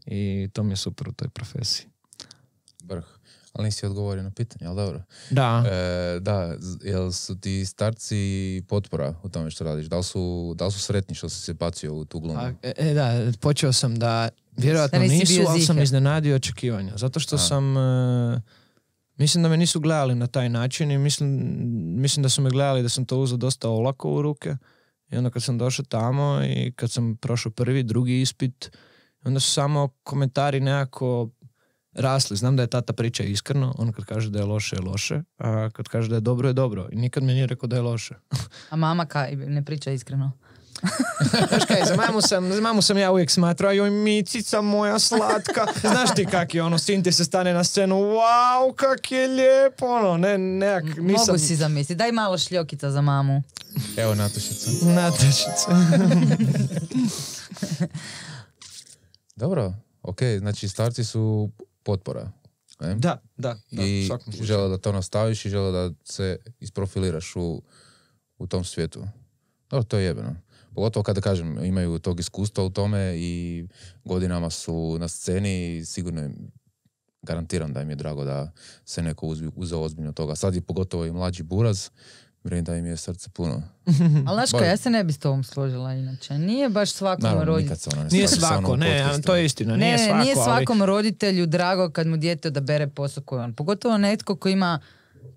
i to mi je super u toj profesiji. Ali nisi odgovorio na pitanje, ali dobro. Da. E, da, jel su ti starci potpora u tome što radiš? Da li su, da su sretni što si se bacio u tu glumu? Pa, e, e, da, počeo sam da Vjerojatno da nisu, ali sam iznenadio očekivanja. Zato što sam... E, mislim da me nisu gledali na taj način i mislim, mislim da su me gledali da sam to uzeo dosta olako u ruke. I onda kad sam došao tamo i kad sam prošao prvi, drugi ispit, onda su samo komentari nekako rasli. Znam da je tata priča iskreno, on kad kaže da je loše je loše, a kad kaže da je dobro je dobro. I nikad mi nije rekao da je loše. a mama kaj, ne priča iskreno? Znaš kaj, za mamu, sam, sam ja uvijek smatrao, joj micica moja slatka. Znaš ti kak je ono, sin ti se stane na scenu, wow, kak je lijepo, ono, ne, nejak, nisam... Mogu si zamisliti, daj malo šljokica za mamu. Evo Natušica Natušica Dobro, ok, znači starci su potpora. Ne? Da, da, da. I žele da to nastaviš i žele da se isprofiliraš u, u tom svijetu. Dobro, to je jebeno. Pogotovo kada kažem, imaju tog iskustva u tome i godinama su na sceni i sigurno garantiram da im je drago da se neko uzeo ozbiljno toga. Sad je pogotovo i mlađi buraz, Vjerujem da im je srce puno. Ali znaš ja se ne bi s tom složila inače. Nije baš svakom roditelju. nije svako, ne, to je istina. Nije, ne, nije svakom roditelju drago kad mu dijete odabere posao koji on. Pogotovo netko koji ima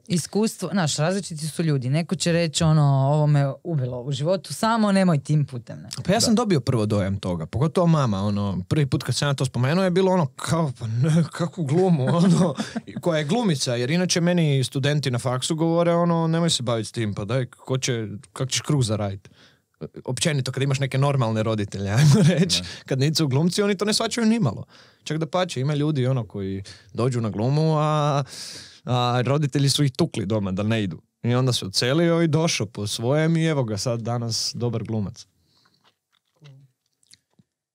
iskustvo, znaš, različiti su ljudi. Neko će reći ono, ovo me ubilo u životu, samo nemoj tim putem. Ne. Pa ja sam dobio prvo dojam toga, pogotovo mama, ono, prvi put kad sam ja to spomenuo je bilo ono, kao, pa ne, kakvu glumu, ono, koja je glumica, jer inače meni studenti na faksu govore, ono, nemoj se baviti s tim, pa daj, ko će, kak ćeš kruh zaraditi? općenito kad imaš neke normalne roditelje, ajmo reći, kad nisu glumci, oni to ne svačaju nimalo. Čak da pače, ima ljudi ono koji dođu na glumu, a a, roditelji su ih tukli doma da ne idu. I onda se ocelio i došo po svojem i evo ga sad danas dobar glumac.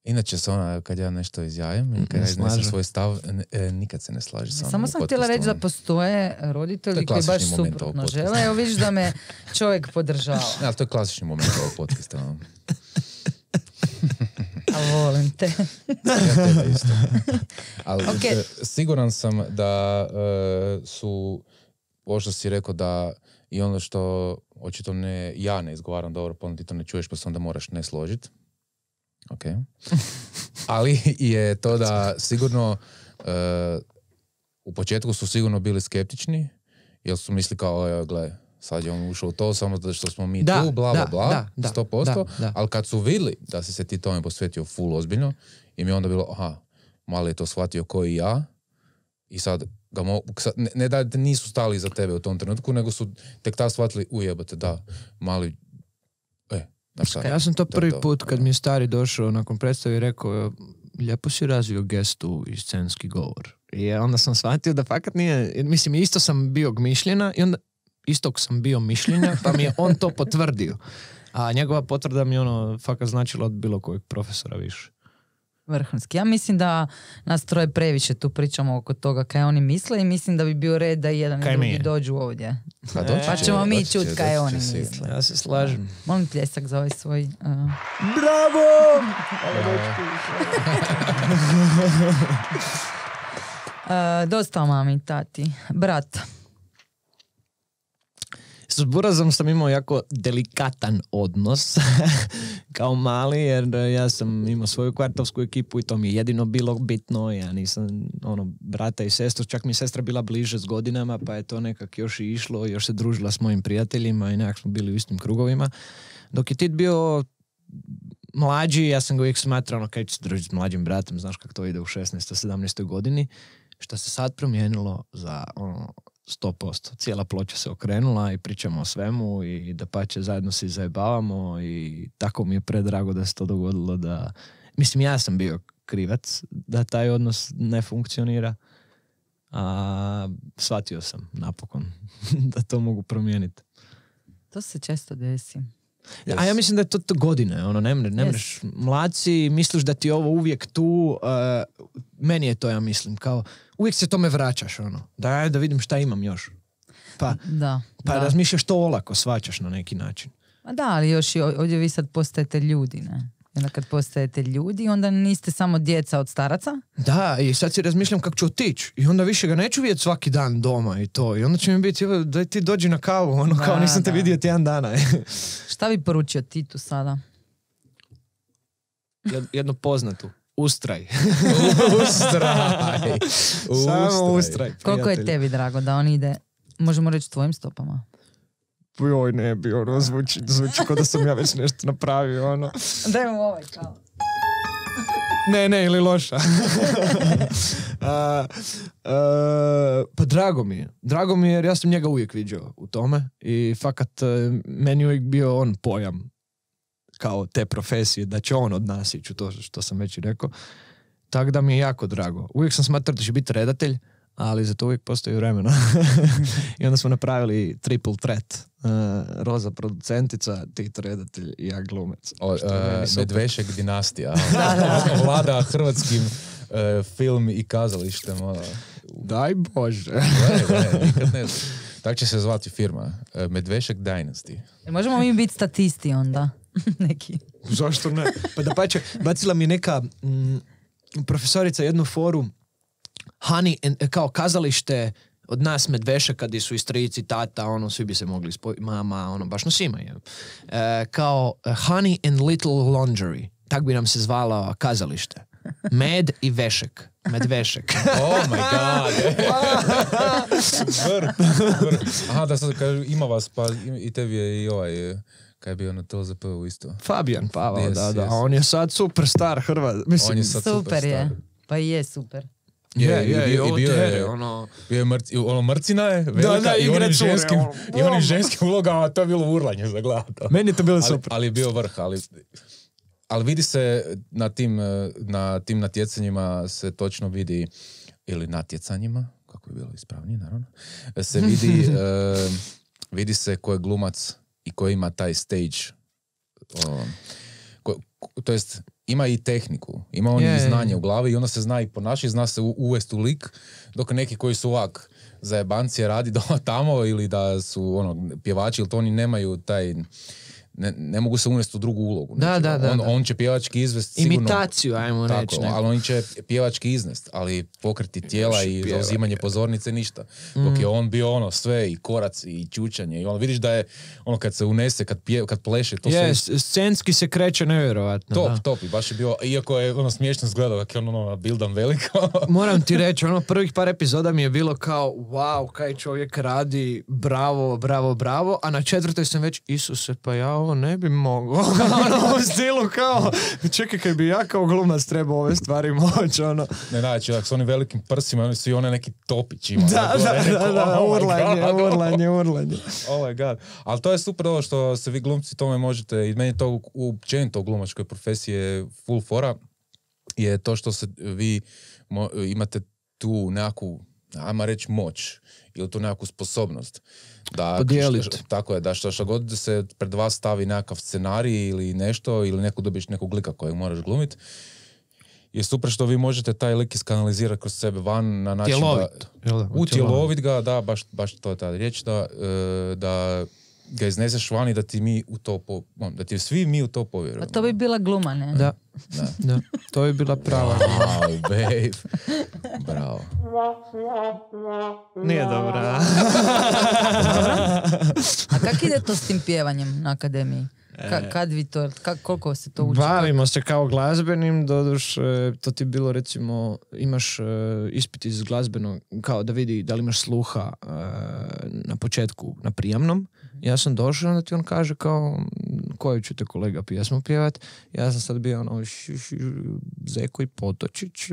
Inače se ona, kad ja nešto izjavim kad ja iznesem svoj stav, e, nikad se ne slaži sa Samo sam htjela reći da postoje roditelji koji baš suprotno žele. Evo vidiš da me čovjek podržava. Ja, to je klasični moment ovog podcasta. Ono. A volim te. Ali e, siguran sam da e, su, ovo što si rekao da i ono što očito ne, ja ne izgovaram dobro, pa ti to ne čuješ, pa se onda moraš ne složit. Ok. Ali je to da sigurno e, u početku su sigurno bili skeptični, jer su misli kao, gle, sad je on ušao u to samo zato što smo mi da, tu, bla, bla, bla, da, 100%, da, ali kad su vidjeli da si se ti tome posvetio full ozbiljno, im je onda bilo, aha, malo je to shvatio koji ja, i sad ga mo- ne, da nisu stali za tebe u tom trenutku, nego su tek tad shvatili, ujebate, da, mali, e, Ja sam to prvi put kad mi je stari došao nakon predstavi i rekao, e, lijepo si razvio gestu i scenski govor. I onda sam shvatio da fakat nije, mislim, isto sam bio gmišljena i onda istog sam bio mišljenja, pa mi je on to potvrdio. A njegova potvrda mi ono faka značila od bilo kojeg profesora više. Vrhunski. Ja mislim da nas troje previše tu pričamo oko toga kaj oni misle i mislim da bi bio red da jedan i drugi dođu ovdje. Pa, pa ćemo mi čut kaj oni misle. Ja se slažem. Molim pljesak za ovaj svoj... Uh, Bravo! Uh, dosta o mami, tati, brat. S burazom sam imao jako delikatan odnos kao mali jer ja sam imao svoju kvartovsku ekipu i to mi je jedino bilo bitno. Ja nisam ono brata i sestru, čak mi sestra bila bliže s godinama pa je to nekak još i išlo, još se družila s mojim prijateljima i nekak smo bili u istim krugovima. Dok je Tit bio mlađi, ja sam ga uvijek smatrao, ono, kaj ću se družiti s mlađim bratom, znaš kako to ide u 16. 17. godini, što se sad promijenilo za, ono, 100%. Cijela ploča se okrenula i pričamo o svemu i da će zajedno se zajebavamo i tako mi je predrago da se to dogodilo da... Mislim, ja sam bio krivac da taj odnos ne funkcionira, a shvatio sam napokon da to mogu promijeniti. To se često desi. Yes. A ja mislim da je to, to godine, ono, ne, ne yes. mlad misliš da ti ovo uvijek tu, uh, meni je to, ja mislim, kao, uvijek se tome vraćaš, ono. Da, da vidim šta imam još. Pa, da, pa razmišljaš to olako, svačaš na neki način. Ma da, ali još i ovdje vi sad postajete ljudi, ne? Onda kad postajete ljudi, onda niste samo djeca od staraca. Da, i sad si razmišljam kako ću otići. I onda više ga neću vidjeti svaki dan doma i to. I onda će mi biti, daj ti dođi na kavu, ono kao nisam te vidio tjedan dana. Šta bi poručio Titu sada? Jednu poznatu. Ustraj. ustraj. Samo ustraj. Koliko je tebi drago da on ide, možemo reći tvojim stopama? Joj, ne bi, ono, zvuči, zvuči kao da sam ja već nešto napravio, ono. mu ovaj, kao. Ne, ne, ili loša. pa drago mi je. Drago mi je jer ja sam njega uvijek vidio u tome i fakat e, meni uvijek bio on pojam kao te profesije, da će on od nas ići to što sam već i rekao. Tako da mi je jako drago. Uvijek sam smatrao da će biti redatelj, ali za to uvijek postoji vremena. I onda smo napravili triple threat. E, Roza producentica, Tit redatelj i ja glumec. O, uh, Medvešek dinastija. Vlada hrvatskim e, film i kazalištem. Ono. Daj Bože. Tako će se zvati firma. Medvešek Dynasty. Možemo mi biti statisti onda. neki. Zašto ne? Pa da pače, bacila mi neka mm, profesorica jednu foru Hani, kao kazalište od nas medveša kad su strici tata, ono, svi bi se mogli spojiti, mama, ono, baš nas e, kao Honey and Little Laundry, tak bi nam se zvala kazalište. Med i vešek. Medvešek. oh my god. vrp, Aha, da sad kažu, ima vas, pa i tebi je i ovaj kaj je bio na za u isto? Fabian Pavao, da, da. on je sad superstar Hrvat. Mislim, on je sad super, je. Pa je super. Je, je, je, je, ono- bio je, ono... je ono mrcina je, velika, i, onim ženskim, ono, i onim ženskim ulogama, to je bilo urlanje za gledati. Ono. Meni je to bilo super. Ali je bio vrh, ali... Ali vidi se na tim, eh, na tim natjecanjima se točno vidi, ili natjecanjima, kako je bilo ispravnije, naravno, se vidi, eh, vidi se ko je glumac i koji ima taj stage to jest ima i tehniku, ima on i znanje u glavi i onda se zna i po zna se uvesti u lik, dok neki koji su ovak jebancije radi doma tamo ili da su ono pjevači ili to oni nemaju taj ne, ne mogu se unesti u drugu ulogu. Da, znači, da, on, on će pjevački izvest Imitaciju, ajmo reći. ali on će pjevački iznest, ali pokreti tijela i uzimanje zauzimanje pozornice ništa. Mm. Dok je on bio ono sve i korac i čučanje i on vidiš da je ono kad se unese, kad, kad pleše, to je, se... scenski se kreće nevjerojatno. Top, top i baš je bio, iako je ono smiješno zgledao kako je ono, ono veliko. Moram ti reći, ono prvih par epizoda mi je bilo kao wow, kaj čovjek radi, bravo, bravo, bravo, a na četvrtoj sam već Isuse, pa ja ovo ne bi mogao ono, u stilu kao, čekaj, kaj bi ja kao glumac trebao ove stvari moći, ono. Ne, znači, s onim velikim prsima, oni su i one neki topić ima. Da, da, da, da, oh urlanje, urlanje, urlanje. Oh my god. Ali to je super ovo što se vi glumci tome možete, i meni to općenito u glumačkoj profesiji je full fora, je to što se vi imate tu neku ajmo reći, moć ili tu nekakvu sposobnost. Da, što Tako je, da što, što god se pred vas stavi nekakav scenarij ili nešto, ili neko dobiš nekog lika kojeg moraš glumiti, je super što vi možete taj lik iskanalizirati kroz sebe van na način tjelovit. da... Utjelovit ga, da, baš, baš to je ta riječ, da, e, da ga izneseš vani da ti mi u to po, ono, da ti svi mi u to povjerujemo. Pa to bi bila gluma, ne? Da. da. da. To bi bila prava Wow, babe. Bravo. Nije dobra. A kak ide to s tim pjevanjem na akademiji? E. kad vi to, koliko se to uči? Bavimo se kao glazbenim, doduš, to ti bilo recimo, imaš e, ispit iz glazbenog, kao da vidi da li imaš sluha e, na početku na prijamnom, ja sam došao, onda ti on kaže kao, koju ću te kolega pjesmu pjevat? Ja sam sad bio ono, Zeko i Potočić.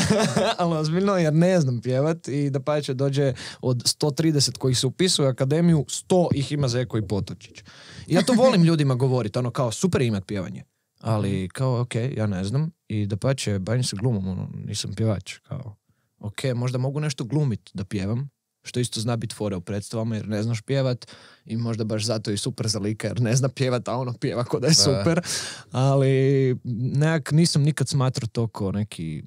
Ali ozbiljno, jer ne znam pjevat i da pa će dođe od 130 kojih se upisuju u akademiju, 100 ih ima Zeko i Potočić. ja to volim ljudima govoriti, ono kao, super imat pjevanje. Ali kao, ok, ja ne znam. I da pa će, bavim se glumom, ono, nisam pjevač, kao. Ok, možda mogu nešto glumit da pjevam, što isto zna biti fora u predstavama jer ne znaš pjevat i možda baš zato i super za lika jer ne zna pjevat, a ono pjeva ko da je super. Ali nekak nisam nikad smatrao to kao neki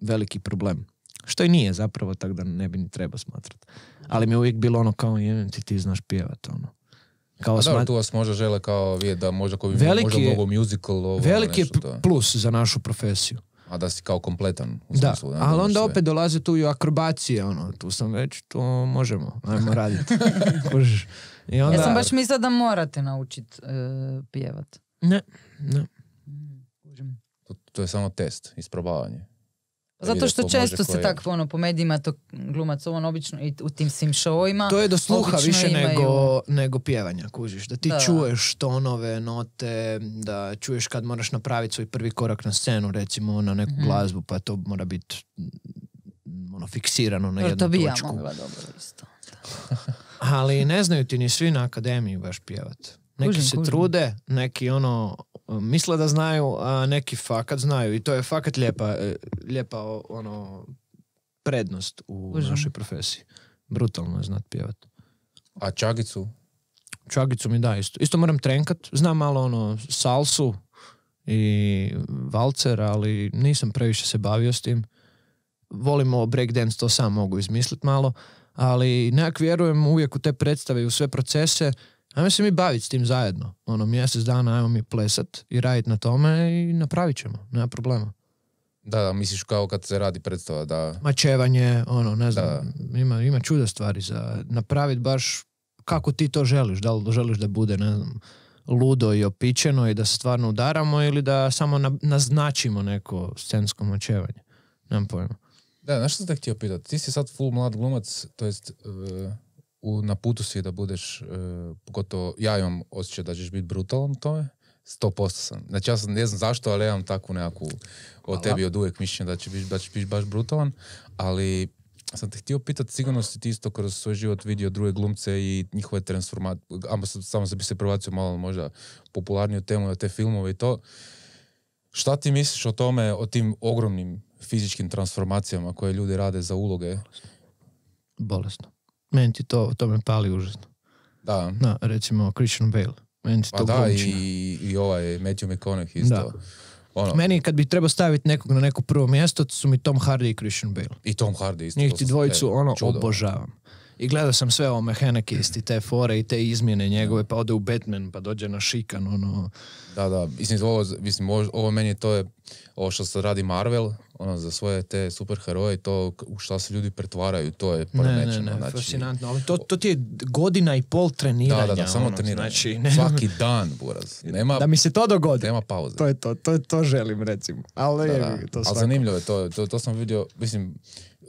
veliki problem. Što i nije zapravo, tak da ne bi ni trebao smatrati. Ali mi je uvijek bilo ono kao, jevim ti, znaš pjevat, ono. Kao smat... tu vas možda žele kao vidjeti da možda ko bi veliki, možda mogo musical. Ovo, veliki je plus za našu profesiju. A da si kao kompletan u Da, ali onda opet dolaze tu i akrobacije, ono, tu sam već, to možemo, ajmo raditi. Ja sam baš mislila da morate naučiti uh, e, pjevat. Ne, ne. Mm, to je samo test, isprobavanje. Pa Zato što često se tako ono po medijima to glumac on obično i u tim svim šovima. To je do sluha više imaju... nego, nego pjevanja, kužiš. Da ti da. čuješ tonove, note, da čuješ kad moraš napraviti svoj prvi korak na scenu, recimo na ono, neku mhm. glazbu, pa to mora biti ono fiksirano na jednu to bi točku. Ja mogla dobro Ali ne znaju ti ni svi na akademiji baš pjevat. Neki se trude, neki ono misle da znaju, a neki fakat znaju i to je fakat lijepa, e, lijepa ono prednost u našoj profesiji. Brutalno je znat pjevat. A čagicu? Čagicu mi da isto. Isto moram trenkat, znam malo ono salsu i valcer, ali nisam previše se bavio s tim. Volimo breakdance, to sam mogu izmislit malo, ali nekak vjerujem uvijek u te predstave i u sve procese Ajmo se mi baviti s tim zajedno. Ono, mjesec dana ajmo mi plesat i raditi na tome i napravit ćemo. Nema problema. Da, da, misliš kao kad se radi predstava, da... Mačevanje, ono, ne znam, ima, ima čuda stvari za napraviti baš kako ti to želiš. Da li želiš da bude, ne znam, ludo i opičeno i da se stvarno udaramo ili da samo na, naznačimo neko scensko mačevanje. Nemam pojma. Da, znaš što sam te htio pitati? Ti si sad full mlad glumac, to jest... E, u, na putu si da budeš, uh, pogotovo ja imam osjećaj da ćeš biti brutalan tome, 100% sam. Znači ja sam, ne znam zašto, ali ja imam takvu nekakvu o tebi od uvijek mišljenje da ćeš biti, da će baš brutalan, ali sam te htio pitati, sigurno si ti isto kroz svoj život vidio druge glumce i njihove transformacije, samo se bi se prebacio malo možda popularniju temu na te filmove i to. Šta ti misliš o tome, o tim ogromnim fizičkim transformacijama koje ljudi rade za uloge? Bolesno. Meni ti to, to me pali užasno. Da. Na, recimo Christian Bale. Meni ti pa to da, i, i ovaj Matthew McConaughey isto. Da. Ono. Meni kad bi trebao staviti nekog na neko prvo mjesto, to su mi Tom Hardy i Christian Bale. I Tom Hardy isto. Njih ti dvojicu, ono, čudo. obožavam. I gledao sam sve o Mehenekist i te fore i te izmjene njegove, pa ode u Batman, pa dođe na Šikan, ono... Da, da, mislim, ovo, mislim, ovo, meni to je, ovo što se radi Marvel, ono, za svoje te super superheroje, to u šta se ljudi pretvaraju, to je poremećeno. Ne, ne, ne, znači, fascinantno, to, to ti je godina i pol treniranja. Da, da, da ono, samo ono, treniranje. Znači, Svaki dan, buraz. Nema, da mi se to dogodi. Nema pauze. To je to, to, to želim, recimo. Ali, da, je, to ali zanimljivo je to, to, to sam vidio, mislim,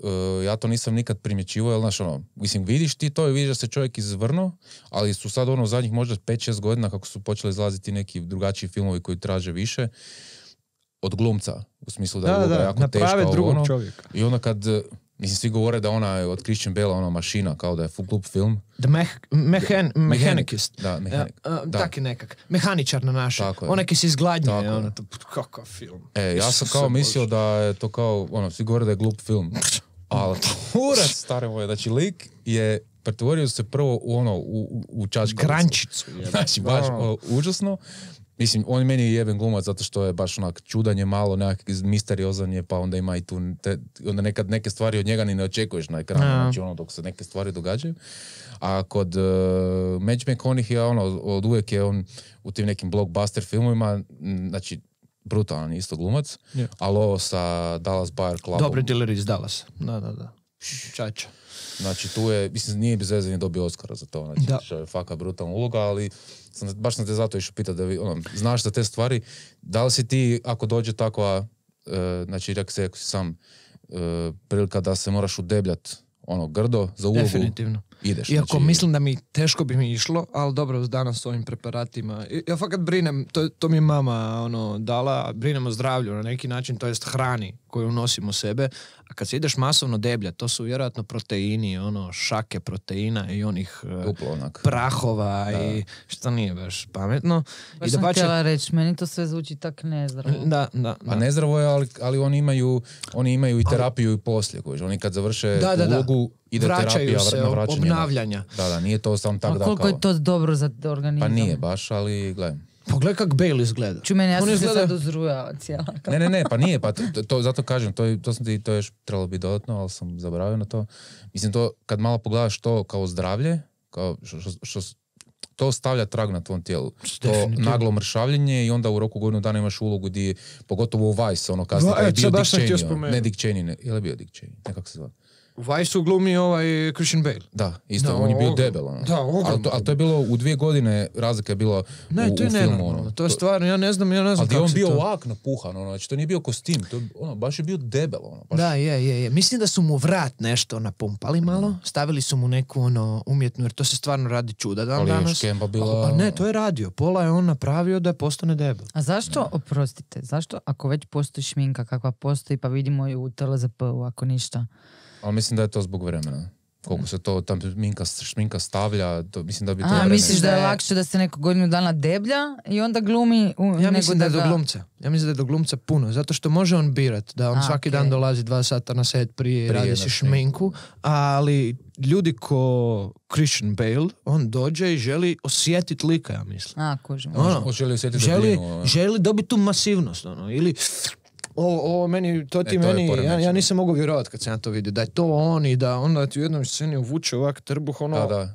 E, ja to nisam nikad primjećivao, jel znaš ono, mislim vidiš ti to i vidiš da se čovjek izvrno, ali su sad ono zadnjih možda 5-6 godina kako su počeli izlaziti neki drugačiji filmovi koji traže više od glumca, u smislu da, je jako teško. Drugog ono, čovjeka. I onda kad Mislim, svi govore da ona je od Christian Bale ona mašina, kao da je full glup film. The meh, mehen, Da, mehanik. Uh, uh, da. nekak. Mehaničar na naše. Tako je. Ona se izgladnje. Tako ono, je. Ona, to, kakav film. E, ja sam kao mislio da je to kao, ono, svi govore da je glup film. Ali, kurac, stare moje, znači lik je pretvorio se prvo u ono, u, u čačkalicu. Grančicu. Znači, baš o, ono, užasno. Mislim, on meni je glumac zato što je baš onak čudanje malo, nekak misteriozan je, pa onda ima i tu, onda nekad neke stvari od njega ni ne očekuješ na ekranu, znači ono dok se neke stvari događaju. A kod uh, e, Mage McConaughey, ono, od uvijek je on u tim nekim blockbuster filmovima, znači brutalan isto glumac, yeah. ali ovo sa Dallas Buyer Clubom. Dobri dealer iz Dallas, da, da, da. Čača. Znači tu je, mislim, nije bez veze ni dobio Oscara za to, znači da. što je faka brutalna uloga, ali sam, baš sam te zato išao pitati, da vi, ono, znaš za te stvari, da li si ti, ako dođe takva, e, znači rekao se, si sam, e, prilika da se moraš udebljat ono, grdo za ulogu. Definitivno ideš. Iako znači... mislim da mi teško bi mi išlo, ali dobro, danas s ovim preparatima. Ja fakat brinem, to, to mi je mama ono, dala, brinem o zdravlju na neki način, to jest hrani koju unosimo u sebe. A kad se ideš masovno deblja, to su vjerojatno proteini, ono, šake proteina i onih e, prahova i što nije baš pametno. Baš I da sam bače... htjela reći, meni to sve zvuči tak nezdravo. Da, da. da. A pa nezdravo je, ali, ali oni imaju, oni imaju i terapiju i poslije, koji, oni kad završe da, da ulogu, ide vraćaju terapija, se, vraćanje. obnavljanja. Da, da, nije to samo tako da kao... koliko je to dobro za organizam? Pa nije baš, ali gledaj. Pogledaj kak Bale izgleda. Ču mene, ja sam izgleda... se sad uzrujao cijela. Ne, ne, ne, pa nije, pa to, to zato kažem, to, to, sam ti, to još trebalo biti dodatno, ali sam zaboravio na to. Mislim, to kad malo pogledaš to kao zdravlje, kao što, što, to stavlja trag na tvom tijelu. To naglo mršavljenje i onda u roku godinu dana imaš ulogu di, pogotovo u Vice, ono kasnije, no, je bio Dick Cheney, ne Dick Cheney, ne, ili je bio Dick Cheney, nekako se zove. U vice glumi ovaj Christian Bale. Da, isto, on je bio ogrom. debel. Ono. Da, ali to, to, je bilo u dvije godine, razlika je bilo ne, u, to je filmu. Ono. To je stvarno, ja ne znam, ja ne znam ali on bio to... napuhan, ono, znači to nije bio kostim, to, ono, baš je bio debel. Ono, baš... Da, je, je, je. Mislim da su mu vrat nešto napumpali malo, stavili su mu neku ono, umjetnu, jer to se stvarno radi čuda dan danas. Pa ne, to je radio, pola je on napravio da postane debel. A zašto, oprostite, zašto ako već postoji šminka kakva postoji, pa vidimo ju u TLZP-u, ako ništa, ali mislim da je to zbog vremena. Koliko mm. se to tam šminka, šminka stavlja, to, mislim da bi to A, misliš da je lakše da se neko godinu dana deblja i onda glumi ja mislim da, je do glumca. Ja mislim da je do glumca puno, zato što može on birat, da on svaki dan dolazi dva sata na set prije, i radi šminku, ali ljudi ko Christian Bale, on dođe i želi osjetiti lika, ja mislim. A, ono, ono, želi osjetiti želi, želi dobiti tu masivnost, ono, ili ovo, ovo meni, to ti e, meni, ja, ja, nisam mogao vjerovati kad sam ja to vidio, da je to on i da onda ti u jednom sceni uvuče ovak trbuh, ono, da,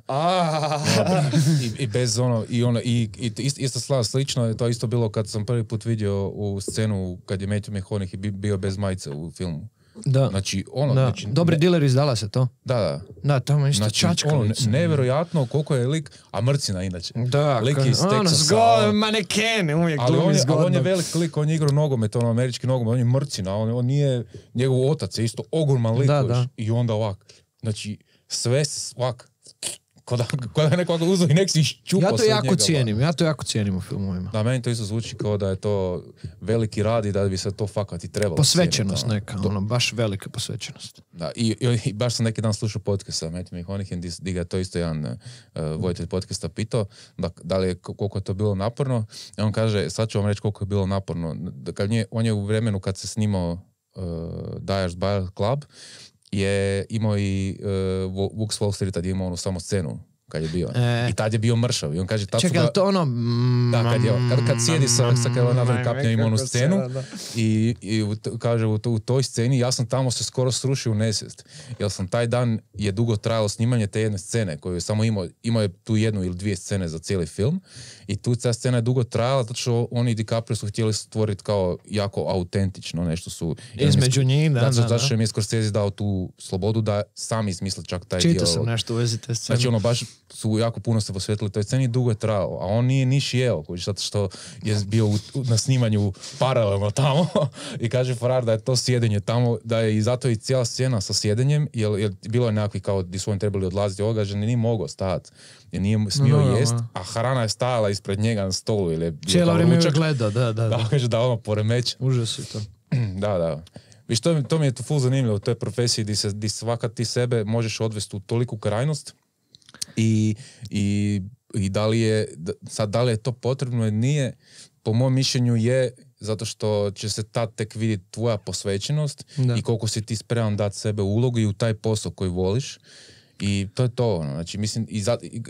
I, bez ono, i ono, i, i slično je to isto bilo kad sam prvi put vidio u scenu kad je Matthew McConaughey bio bez majice u filmu. Da. Znači, ono, Znači, Dobri ne... dileri izdala se to. Da, da. Da, tamo isto znači, čačka. Ono, nevjerojatno koliko je lik, a mrcina inače. Da, lik iz ono, Ono, zgodan, uvijek ali on, je, ali on je velik lik, on je igrao nogomet, ono, američki nogomet, on je mrcina, on, on nije, njegov otac je isto ogroman lik. I onda ovak. Znači, sve ovak, Ko da, i nek si iščupao Ja to jako njega, cijenim, ja to jako cijenim u filmovima. Da, meni to isto zvuči kao da je to veliki rad i da bi se to fakat i trebalo Posvećenost neka, to... ono, baš velika posvećenost. Da, i, baš sam neki dan slušao podcasta, Matthew McConaughey, di ga to isto jedan uh, eh, vojitelj podcasta pitao, da, da li je, koliko je to bilo naporno, i on kaže, sad ću vam reći koliko je bilo naporno. Kad on je u vremenu kad se snimao uh, Dyer's Bar Club, je imao i uh, e, Vux Wall Street je imao onu samo scenu kad je bio. E. I tad je bio mršav. I on kaže, tad Čekaj, ga... to ono... Da, kad, je, kad, kad mm, sjedi sa, sa mm, mm, kapnja ima onu scenu i, i kaže, u, u, toj sceni ja sam tamo se skoro srušio u nesvijest. Jer sam taj dan je dugo trajalo snimanje te jedne scene koju je samo imao, imao je tu jednu ili dvije scene za cijeli film i tu ta scena je dugo trajala, zato što oni i DiCaprio su htjeli stvoriti kao jako autentično nešto su... Između njih, da, da. Zato što im je dao tu slobodu da sami izmisle čak taj dio. sam nešto u vezi te scene. Znači ono, baš su jako puno se posvetili toj sceni i dugo je trajalo. A on nije niš jeo, koji, zato što je bio na snimanju paralelno tamo i kaže Farar da je to sjedenje tamo, da je i zato i cijela scena sa sjedenjem, jer, jer bilo je nekakvi kao gdje su oni trebali odlaziti ovoga, že nije mogo stajati jer nije smio no, a hrana je stajala ispred njega na stolu. Ili je Cijelo vrijeme gleda, da, da. Da, da, da ono poremeće. Užas je to. Da, da. Viš, to, to mi je to ful zanimljivo u toj profesiji di, se, di svaka ti sebe možeš odvesti u toliku krajnost i, i, i da li je, sad da li je to potrebno ili nije, po mom mišljenju je zato što će se tad tek vidjeti tvoja posvećenost i koliko si ti spreman dati sebe ulogu i u taj posao koji voliš i to je to ono, znači mislim, i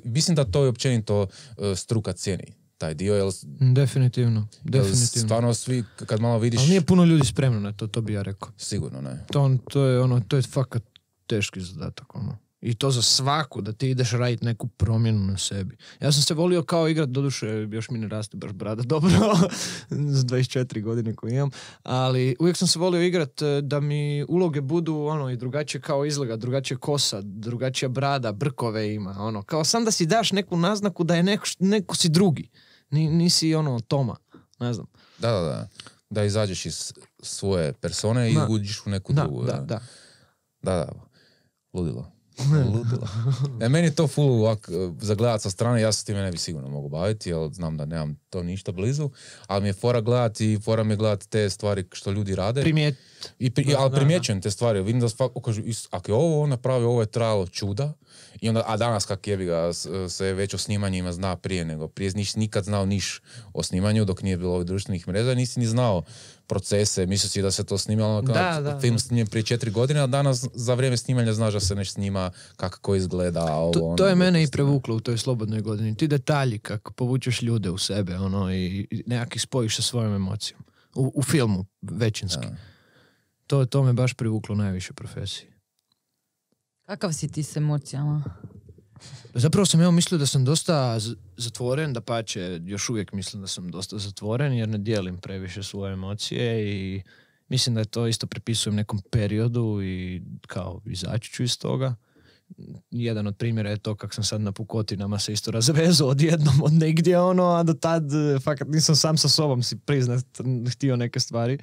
mislim da to je općenito uh, struka cijeni taj dio, jel... Definitivno, definitivno. Stvarno svi, kad malo vidiš... Ali nije puno ljudi spremno na to, to bi ja rekao. Sigurno ne. To, to je ono, to je fakat teški zadatak, ono. I to za svaku, da ti ideš raditi neku promjenu na sebi. Ja sam se volio kao igrat, doduše još mi ne raste baš brada dobro, s 24 godine koje imam, ali uvijek sam se volio igrat eh, da mi uloge budu ono i drugačije kao izlega, drugačije kosa, drugačija brada, brkove ima, ono, kao sam da si daš neku naznaku da je neko, neko si drugi, Ni, nisi ono Toma, ne znam. Da, da, da, da izađeš iz svoje persone i da. uđiš u neku da, drugu. Da, da, da. Da, da, ludilo. Ludilo. E, meni je to full ovak, e, za gledat sa strane, ja se s time ne bi sigurno mogu baviti, jer znam da nemam to ništa blizu, ali mi je fora gledat i fora mi je gledat te stvari što ljudi rade. Primijet. I, pri, ali primjećujem te stvari, vidim da ako je ovo on napravio, ovo je trajalo čuda, i onda, a danas kak je bi ga se već o snimanjima zna prije nego, prije nikad znao niš o snimanju dok nije bilo ovih društvenih mreža, nisi ni znao procese, mislio si da se to snimalo, da, film prije četiri godine, a danas za vrijeme snimanja znaš da se nešto snima kako izgleda. Ovo, to, ono, to je mene i prevuklo u toj slobodnoj godini. Ti detalji kako povučeš ljude u sebe ono, i nekakvi spojiš sa svojom emocijom. U, u filmu većinski. To, to me baš privuklo najviše profesiji. Kakav si ti s emocijama? Zapravo sam ja mislio da sam dosta zatvoren, da pače, još uvijek mislim da sam dosta zatvoren jer ne dijelim previše svoje emocije i mislim da je to isto prepisujem nekom periodu i kao izaći ću iz toga. Jedan od primjera je to kako sam sad na pukotinama se isto razvezao odjednom od negdje ono, a do tad e, fakat nisam sam sa sobom si priznat htio neke stvari.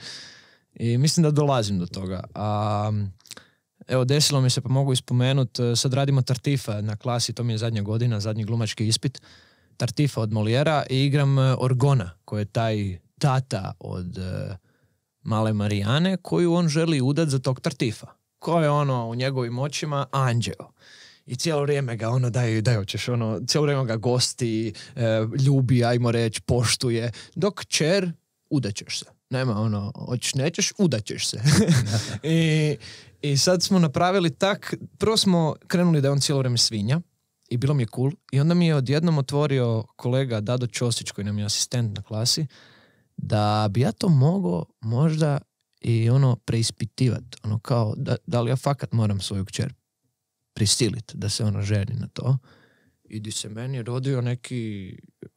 I mislim da dolazim do toga. A, Evo, desilo mi se, pa mogu ispomenut, e, sad radimo Tartifa na klasi, to mi je zadnja godina, zadnji glumački ispit. Tartifa od Molijera i igram e, Orgona, koji je taj tata od e, male Marijane, koju on želi udat za tog Tartifa. Ko je ono u njegovim očima? Anđeo. I cijelo vrijeme ga ono daje daj hoćeš, ono, cijelo vrijeme ga gosti, ljubi, ajmo reći, poštuje. Dok čer, udaćeš se. Nema ono, hoćeš, nećeš, udaćeš se. I i sad smo napravili tak, prvo smo krenuli da je on cijelo vrijeme svinja i bilo mi je cool. I onda mi je odjednom otvorio kolega Dado Ćosić koji nam je asistent na klasi da bi ja to mogao možda i ono preispitivat. Ono kao da, da li ja fakat moram svoju kćer prisiliti da se ono ženi na to. I di se meni rodio neki, e,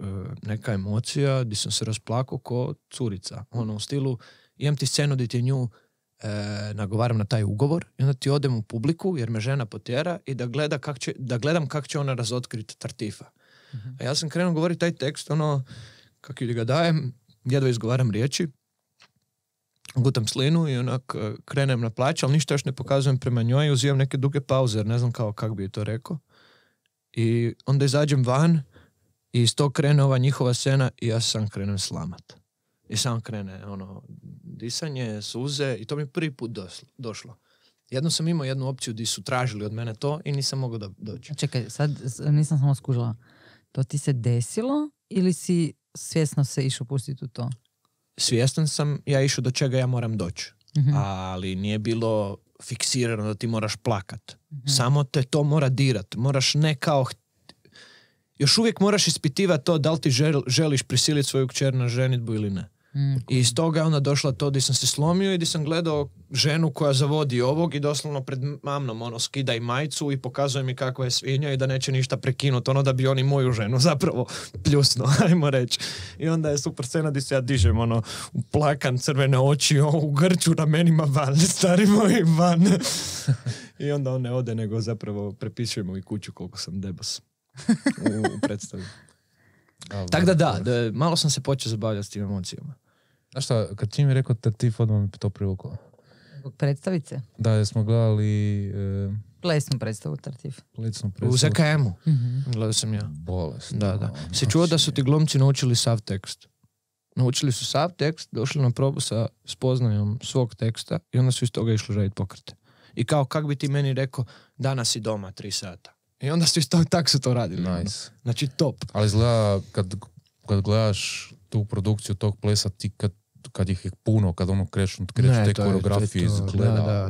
neka emocija di sam se rasplako ko curica. Ono u stilu imam ti scenu di ti nju e, nagovaram na taj ugovor i onda ti odem u publiku jer me žena potjera i da, gleda kak će, da gledam kak će ona razotkriti Tartifa. Mhm. A ja sam krenuo govoriti taj tekst, ono, kak ga dajem, jedva izgovaram riječi, gutam slinu i onak eh, krenem na plaća, ali ništa još ne pokazujem prema njoj i uzimam neke duge pauze, jer ne znam kao kak bi to rekao. I onda izađem van i iz to krene ova njihova scena i ja sam krenem slamat. I sam krene ono, disanje, suze i to mi prvi put došlo. Jedno sam imao jednu opciju gdje su tražili od mene to i nisam mogao da doći. Čekaj, sad nisam samo skužila. To ti se desilo ili si svjesno se išao pustiti u to? Svjestan sam, ja išao do čega ja moram doći. Mhm. Ali nije bilo fiksirano da ti moraš plakat. Mhm. Samo te to mora dirat. Moraš ne kao... Još uvijek moraš ispitivati to da li ti želiš prisiliti svoju kćer na ženitbu ili ne. Mm. I iz toga je onda došla to di sam se slomio i di sam gledao ženu koja zavodi ovog i doslovno pred mamnom ono skida i majicu i pokazuje mi kako je svinja i da neće ništa prekinuti ono da bi oni moju ženu zapravo pljusno ajmo reći i onda je super scena di se ja dižem ono plakan crvene oči o, ono, u grču na van stari moji van i onda on ne ode nego zapravo prepisujemo i kuću koliko sam debas u, u tako da da, da, malo sam se počeo zabavljati s tim emocijama. Znaš šta, kad ti mi rekao Tartif, odmah mi to privuklo. Zbog predstavice? Da, jer smo gledali... E... Plesnu predstavu Tartif. Plesnu predstavu. U ZKM-u. mm Gledao sam ja. Bolest. Da, da. Ono, se čuo da su znači. ti glumci naučili sav tekst. Naučili su sav tekst, došli na probu sa spoznajom svog teksta i onda su iz toga išli raditi pokrete. I kao, kak bi ti meni rekao, danas si doma, tri sata. I onda su isto tak su to radili. Ono. Nice. Znači top. Ali izgleda kad, kad gledaš tu produkciju tog plesa, ti kad kad ih je puno, kad ono kreću, kreću te koreografije, izgleda. Da, da,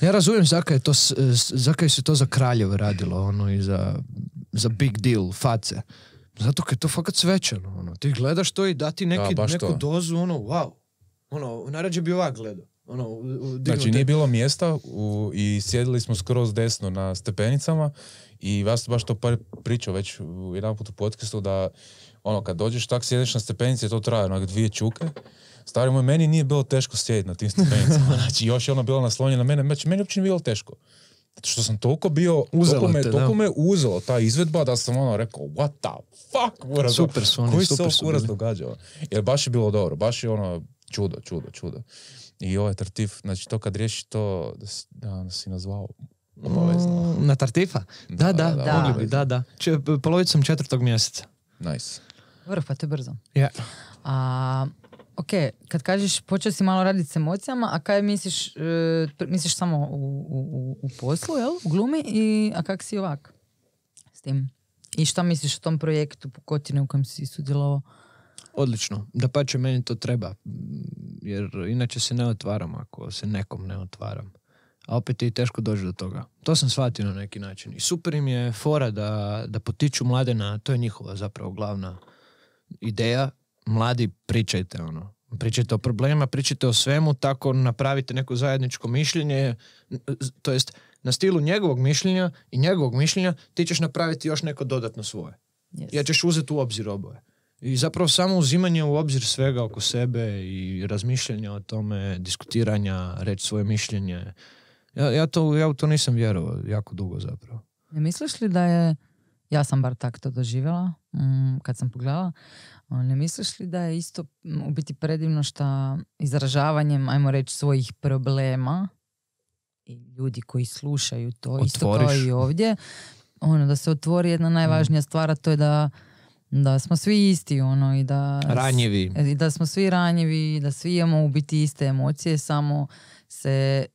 da. Ja razumijem zakaj, to, zakaj se to za kraljeve radilo, ono, i za, za big deal, face. Zato kad je to fakat svečano, ono. Ti gledaš to i dati neki, neku dozu, ono, wow. Ono, narađe bi ovak gledao. Ono, znači nije bilo mjesta i sjedili smo skroz desno na stepenicama i ja sam baš to par pričao već jedan put u podcastu da ono kad dođeš tak sjedeš na stepenici to traje onak dvije čuke Stari moj, meni nije bilo teško sjediti na tim stepenicama. Znači, još je ono bilo naslonjeno na mene. Znači, meni uopće nije bilo teško. Zato što sam toliko bio, uzelo toliko, me, te, uzelo ta izvedba da sam ono rekao, what the fuck, super su oni, koji super se događao. Jer baš je bilo dobro, baš je ono, čudo, čudo, čudo. I ovaj tartif, znači to kad riješi to, da si, da si nazvao obavezno. Mm, na tartifa? Da, da, da, da, da. da, da. polovicom četvrtog mjeseca. Nice. Vrh, pa to brzo. Ja. A, ok, kad kažeš počeo si malo raditi s emocijama, a kaj misliš, e, misliš samo u, u, u poslu, jel? U glumi, i, a kak si ovak s tim? I šta misliš o tom projektu po u kojem si sudjelovao? Odlično. Da pa će meni to treba. Jer inače se ne otvaram ako se nekom ne otvaram. A opet je teško doći do toga. To sam shvatio na neki način. I super im je fora da, da potiču mlade na, to je njihova zapravo glavna ideja. Mladi pričajte ono. Pričajte o problema, pričajte o svemu, tako napravite neko zajedničko mišljenje, to jest na stilu njegovog mišljenja i njegovog mišljenja ti ćeš napraviti još neko dodatno svoje. Yes. Jer ćeš uzeti u obzir oboje. I zapravo samo uzimanje u obzir svega oko sebe i razmišljanje o tome, diskutiranja, reći svoje mišljenje. Ja, ja, to, ja u to nisam vjerovao jako dugo zapravo. Ne misliš li da je, ja sam bar tak to doživjela mm, kad sam pogledala, ne misliš li da je isto mm, u biti predivno što izražavanjem, ajmo reći, svojih problema i ljudi koji slušaju to, isto kao i ovdje, ono da se otvori jedna najvažnija mm. stvar, to je da da smo svi isti ono i da ranjivi i da smo svi ranjivi i da svi imamo u biti iste emocije samo se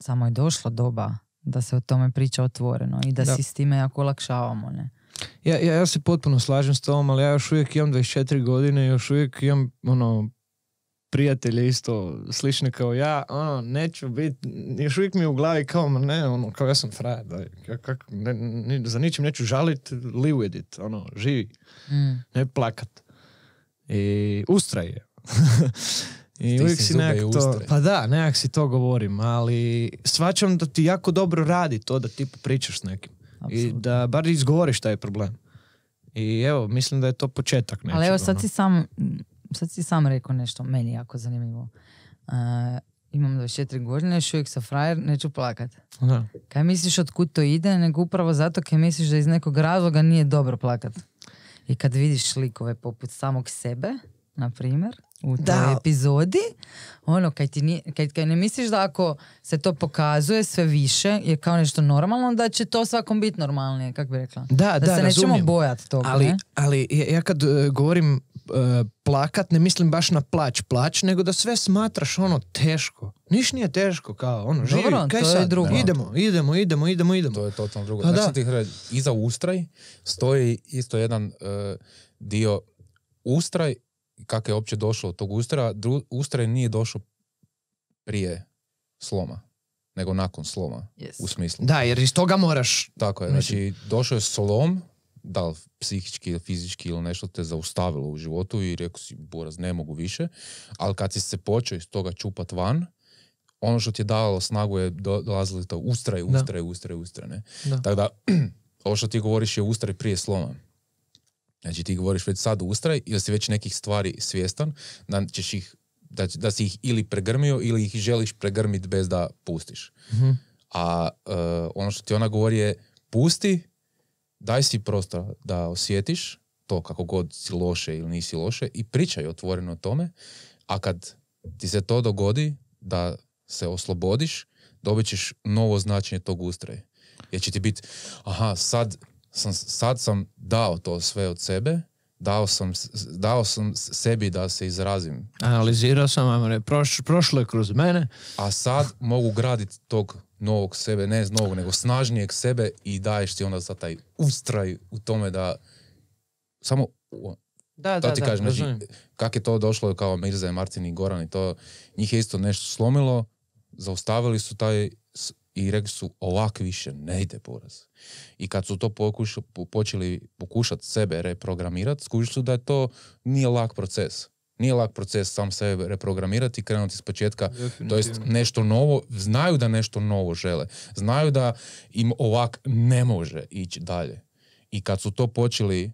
samo je došla doba da se o tome priča otvoreno i da, da. si s time jako lakšavamo, ne ja, ja, ja se potpuno slažem s tom, ali ja još uvijek imam 24 godine, još uvijek imam ono, prijatelje isto slične kao ja, ono, neću biti, još uvijek mi u glavi kao, ne, ono, kao ja sam frajer, ne, za ničim neću žalit, live with it, ono, živi, mm. ne plakat. I je. I uvijek si nekak to, pa da, nekak si to govorim, ali svačam da ti jako dobro radi to da ti pričaš s nekim. I da bar izgovoriš taj problem. I evo, mislim da je to početak. ali evo sad ono. si sam sad si sam rekao nešto, meni jako zanimljivo. Uh, imam 24 godine, još uvijek sa frajer, neću plakat. Da. Kaj misliš od kud to ide, nego upravo zato kaj misliš da iz nekog razloga nije dobro plakat. I kad vidiš likove poput samog sebe, na primjer, u toj da. epizodi, ono, kaj, ti nije, kaj, ne misliš da ako se to pokazuje sve više, je kao nešto normalno, da će to svakom biti normalnije, kako bi rekla. Da, da, da se razumijem. nećemo bojati toga. Ali, ali ja kad e, govorim E, plakat, ne mislim baš na plać, plać, nego da sve smatraš ono teško. Niš nije teško, kao ono, živi, Dobro, kaj idemo, idemo, idemo, idemo, idemo. To je totalno drugo. A, znači, da. iza ustraj stoji isto jedan e, dio ustraj, kako je opće došlo od tog ustraja, ustraj nije došao prije sloma nego nakon sloma u smislu. Da, jer iz toga moraš. Tako je, znači došao je slom, da li psihički ili fizički ili nešto te zaustavilo u životu i rekao si, boraz, ne mogu više, ali kad si se počeo iz toga čupat van, ono što ti je dalo snagu je dolazilo to ustraj, ustraj, ustraj, ustraj. Tako da, ovo što ti govoriš je ustraj prije sloma. Znači ti govoriš već sad ustraj ili si već nekih stvari svjestan, da, ćeš ih, da, da si ih ili pregrmio ili ih želiš pregrmiti bez da pustiš. mm A e, ono što ti ona govori je pusti, daj si prostor da osjetiš to kako god si loše ili nisi loše i pričaj otvoreno o tome, a kad ti se to dogodi da se oslobodiš, dobit ćeš novo značenje tog ustroja. Jer će ti biti, aha, sad sam, sad sam dao to sve od sebe, dao sam, dao sam sebi da se izrazim. Analizirao sam prošlo je kroz mene. A sad mogu graditi tog novog sebe, ne novog, nego snažnijeg sebe i daješ ti onda za taj ustraj u tome da samo da, da, ti kažem, znači, kak je to došlo kao Mirza i Martin i Goran i to, njih je isto nešto slomilo, zaustavili su taj i rekli su ovak više ne ide poraz. I kad su to počeli pokušati sebe reprogramirati, skužili su da je to nije lak proces. Nije lak proces sam sebe reprogramirati i krenuti s početka, to jest nešto novo, znaju da nešto novo žele, znaju da im ovak ne može ići dalje. I kad su to počeli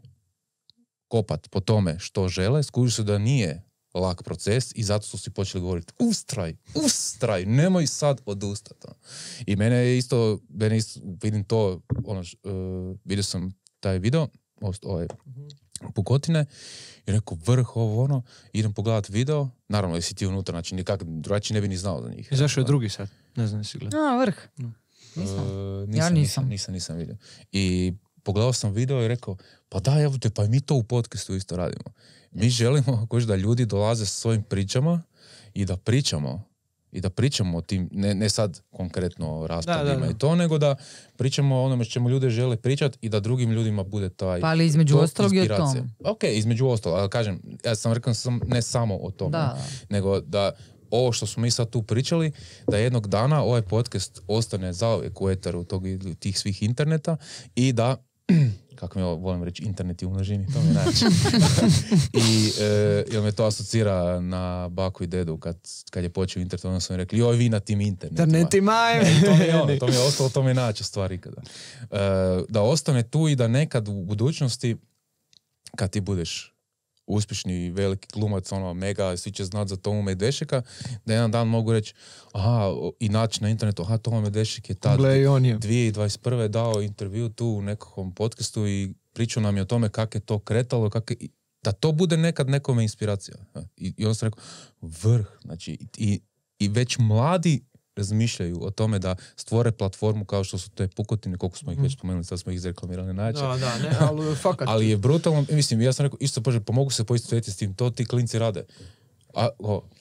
kopat po tome što žele, skužili su da nije lak proces i zato su si počeli govoriti ustraj, ustraj, nemoj sad odustati. Ono. I mene je isto, mene isto, vidim to, ono, uh, vidio sam taj video, ovaj, mhm pukotine i rekao vrh ovo ono, idem pogledat video, naravno jesi ti unutra, znači nikak, drugačije ne bi ni znao za njih. izašao je drugi sad? Ne znam jesi gledao. A, vrh. Nisam. nisam, e, ja nisam. nisam. Nisam, vidio. I pogledao sam video i rekao, pa da, evo te, pa mi to u podcastu isto radimo. Mi želimo, koš, da ljudi dolaze s svojim pričama i da pričamo i da pričamo o tim, ne, ne sad konkretno o raspravima i to, nego da pričamo o onome čemu ljude žele pričati i da drugim ljudima bude taj... Pa ali između ostalog i o tom. Ok, između ostalog, ali kažem, ja sam rekao sam ne samo o tome, nego da ovo što smo mi sad tu pričali, da jednog dana ovaj podcast ostane zauvijek u etaru tih svih interneta i da kako mi volim reći, internet i umnožini, to mi je I e, jel me to asocira na baku i dedu kad, kad je počeo internet, onda su mi rekli, joj vi na tim internetima. Internetima e, To mi je ono, to mi je to mi stvar ikada. E, da ostane tu i da nekad u budućnosti, kad ti budeš uspješni veliki glumac, ono, mega, svi će znat za Tomu Medvešeka, da jedan dan mogu reći, aha, i naći na internetu, aha, Toma Medvešek je tad on 2021. dao intervju tu u nekakvom podcastu i pričao nam je o tome kako je to kretalo, kak je, da to bude nekad nekome inspiracija. I, on se rekao, vrh, znači, i već mladi razmišljaju o tome da stvore platformu kao što su te pukotine, koliko smo ih mhm. već spomenuli, sad smo ih izreklamirali način. Da, da, ne, ali fakat. ali je brutalno, mislim, ja sam rekao, isto pože, pomogu se poistovjetiti s tim, to ti klinci rade. Pa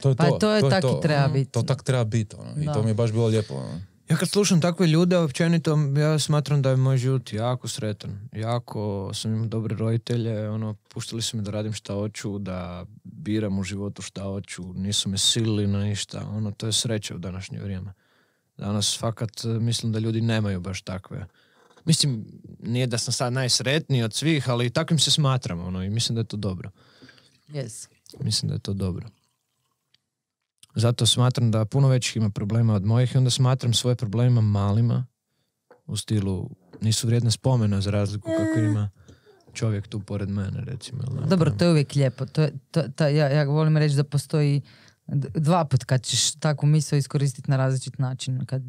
to je to, to ono, to tak treba biti. To tak treba biti, ono, i to mi je baš bilo lijepo. Ono. Ja kad slušam takve ljude, općenito ja smatram da je moj život jako sretan. Jako sam imao dobre roditelje, ono, puštali su me da radim šta hoću, da biram u životu šta hoću, nisu me silili na ništa, ono, to je sreće u današnje vrijeme. Danas fakat e, mislim da ljudi nemaju baš takve. Mislim, nije da sam sad najsretniji od svih, ali takvim se smatram, ono, i mislim da je to dobro. Yes. Mislim da je to dobro. Zato smatram da puno većih ima problema od mojih i onda smatram svoje problema malima u stilu nisu vrijedna spomena za razliku eh. kako ima čovjek tu pored mene recimo. Dobro, to je uvijek lijepo. To, ja volim reći da postoji dva put kad ćeš takvu misao iskoristiti na različit način. Kad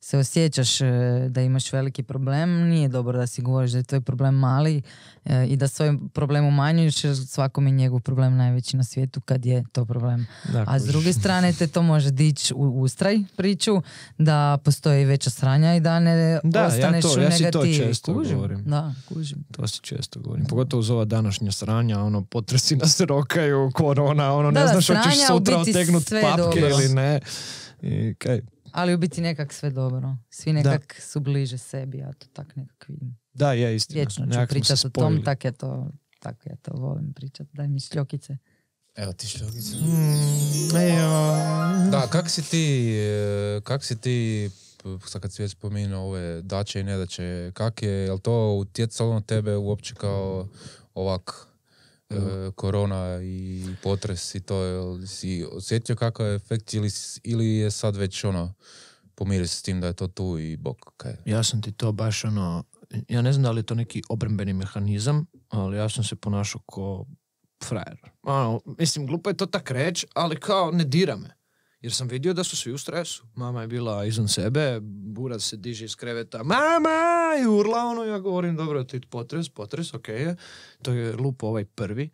se osjećaš e, da imaš veliki problem, nije dobro da si govoriš da je tvoj problem mali e, i da svoj problem umanjuješ jer svakom je njegov problem najveći na svijetu kad je to problem. Dakle. A s druge strane te to može dići u ustraj priču da postoji veća sranja i da ne da, ostaneš ja to, u negativu. Ja si to često kužim. govorim. Da, kužim. To si često govorim. Pogotovo uz ova današnja sranja, ono potresi nas rokaju, korona, ono ne da, znaš hoćeš sutra sve papke dobro. ili ne. I, kaj. Ali u biti nekak sve dobro. Svi nekak da. su bliže sebi, ja to tak nekak vidim. Da, je istina. Vječno ću pričati o tom, tak je to, tak ja to volim pričati. Daj mi šljokice. Evo ti šljokice. Mm, ja. Da, kak si ti, eh, kak si ti sad kad si već ove daće i nedaće, kak je, je li to utjecalo na tebe uopće kao ovak E, korona i potres i to, si osjetio kakav je efekt ili, je sad već ono, pomiri se s tim da je to tu i bok. Kaj? Ja sam ti to baš ono, ja ne znam da li je to neki obrambeni mehanizam, ali ja sam se ponašao ko frajer. Ono, mislim, glupo je to tak reći, ali kao ne dira me. Jer sam vidio da su svi u stresu. Mama je bila izan sebe, burac se diže iz kreveta, mama! I urla ono, ja govorim, dobro, ti potres, potres, ok. To je lup ovaj prvi.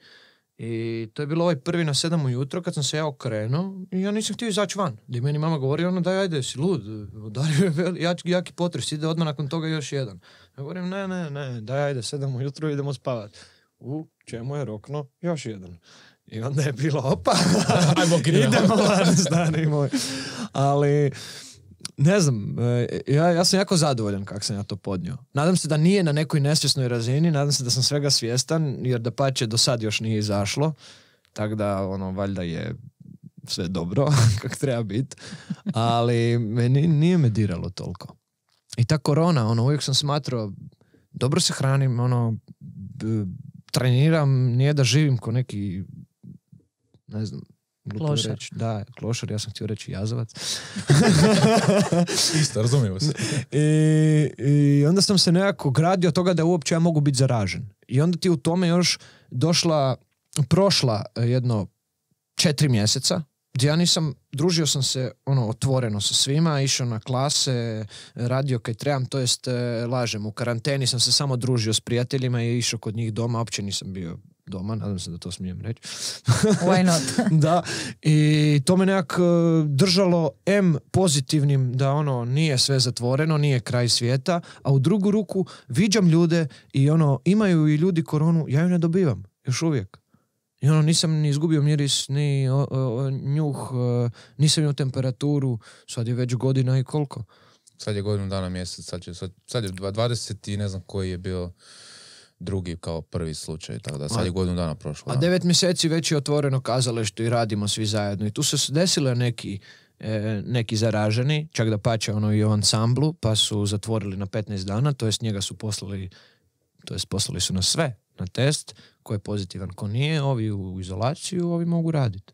I to je bilo ovaj prvi na sedam ujutro kad sam se ja okrenuo i ja nisam htio izaći van. Da je meni mama govori ono daj ajde si lud, udario je veli, jaki potres, ide odmah nakon toga još jedan. Ja govorim ne, ne, ne, daj ajde sedam ujutro idemo spavat. U čemu je rokno? Još jedan. I onda je bilo, opa, Ajmo idemo moj. Ali, ne znam, e, ja, ja sam jako zadovoljan kako sam ja to podnio. Nadam se da nije na nekoj nesvjesnoj razini, nadam se da sam svega svjestan, jer da pače do sad još nije izašlo, tako da, ono, valjda je sve dobro, kak treba biti, ali meni, nije me diralo toliko. I ta korona, ono, uvijek sam smatrao, dobro se hranim, ono, treniram, nije da živim ko neki ne znam, Klošar. Reći. Da, klošar, ja sam htio reći jazavac. Isto, razumijemo se. I, I, onda sam se nekako gradio toga da uopće ja mogu biti zaražen. I onda ti u tome još došla, prošla e, jedno četiri mjeseca, gdje ja nisam, družio sam se ono otvoreno sa svima, išao na klase, radio kaj trebam, to jest e, lažem, u karanteni sam se samo družio s prijateljima i išao kod njih doma, uopće nisam bio doma, nadam se da to smijem reći. Why not? da, i to me nekak e, držalo M pozitivnim da ono nije sve zatvoreno, nije kraj svijeta, a u drugu ruku viđam ljude i ono imaju i ljudi koronu, ja ju ne dobivam, još uvijek. I ono, nisam ni izgubio miris, ni o, njuh, e, nisam imao temperaturu, sad je već godina i koliko. Sad je godinu dana mjesec, sad, će, sad, sad je 20 i ne znam koji je bio drugi kao prvi slučaj, tako da sad je godinu dana prošlo. A devet mjeseci već je otvoreno što i radimo svi zajedno i tu se desile neki, e, neki zaraženi, čak da pače ono i o ansamblu, pa su zatvorili na 15 dana, to jest njega su poslali, to jest poslali su na sve, na test, ko je pozitivan, ko nije, ovi u izolaciju, ovi mogu raditi.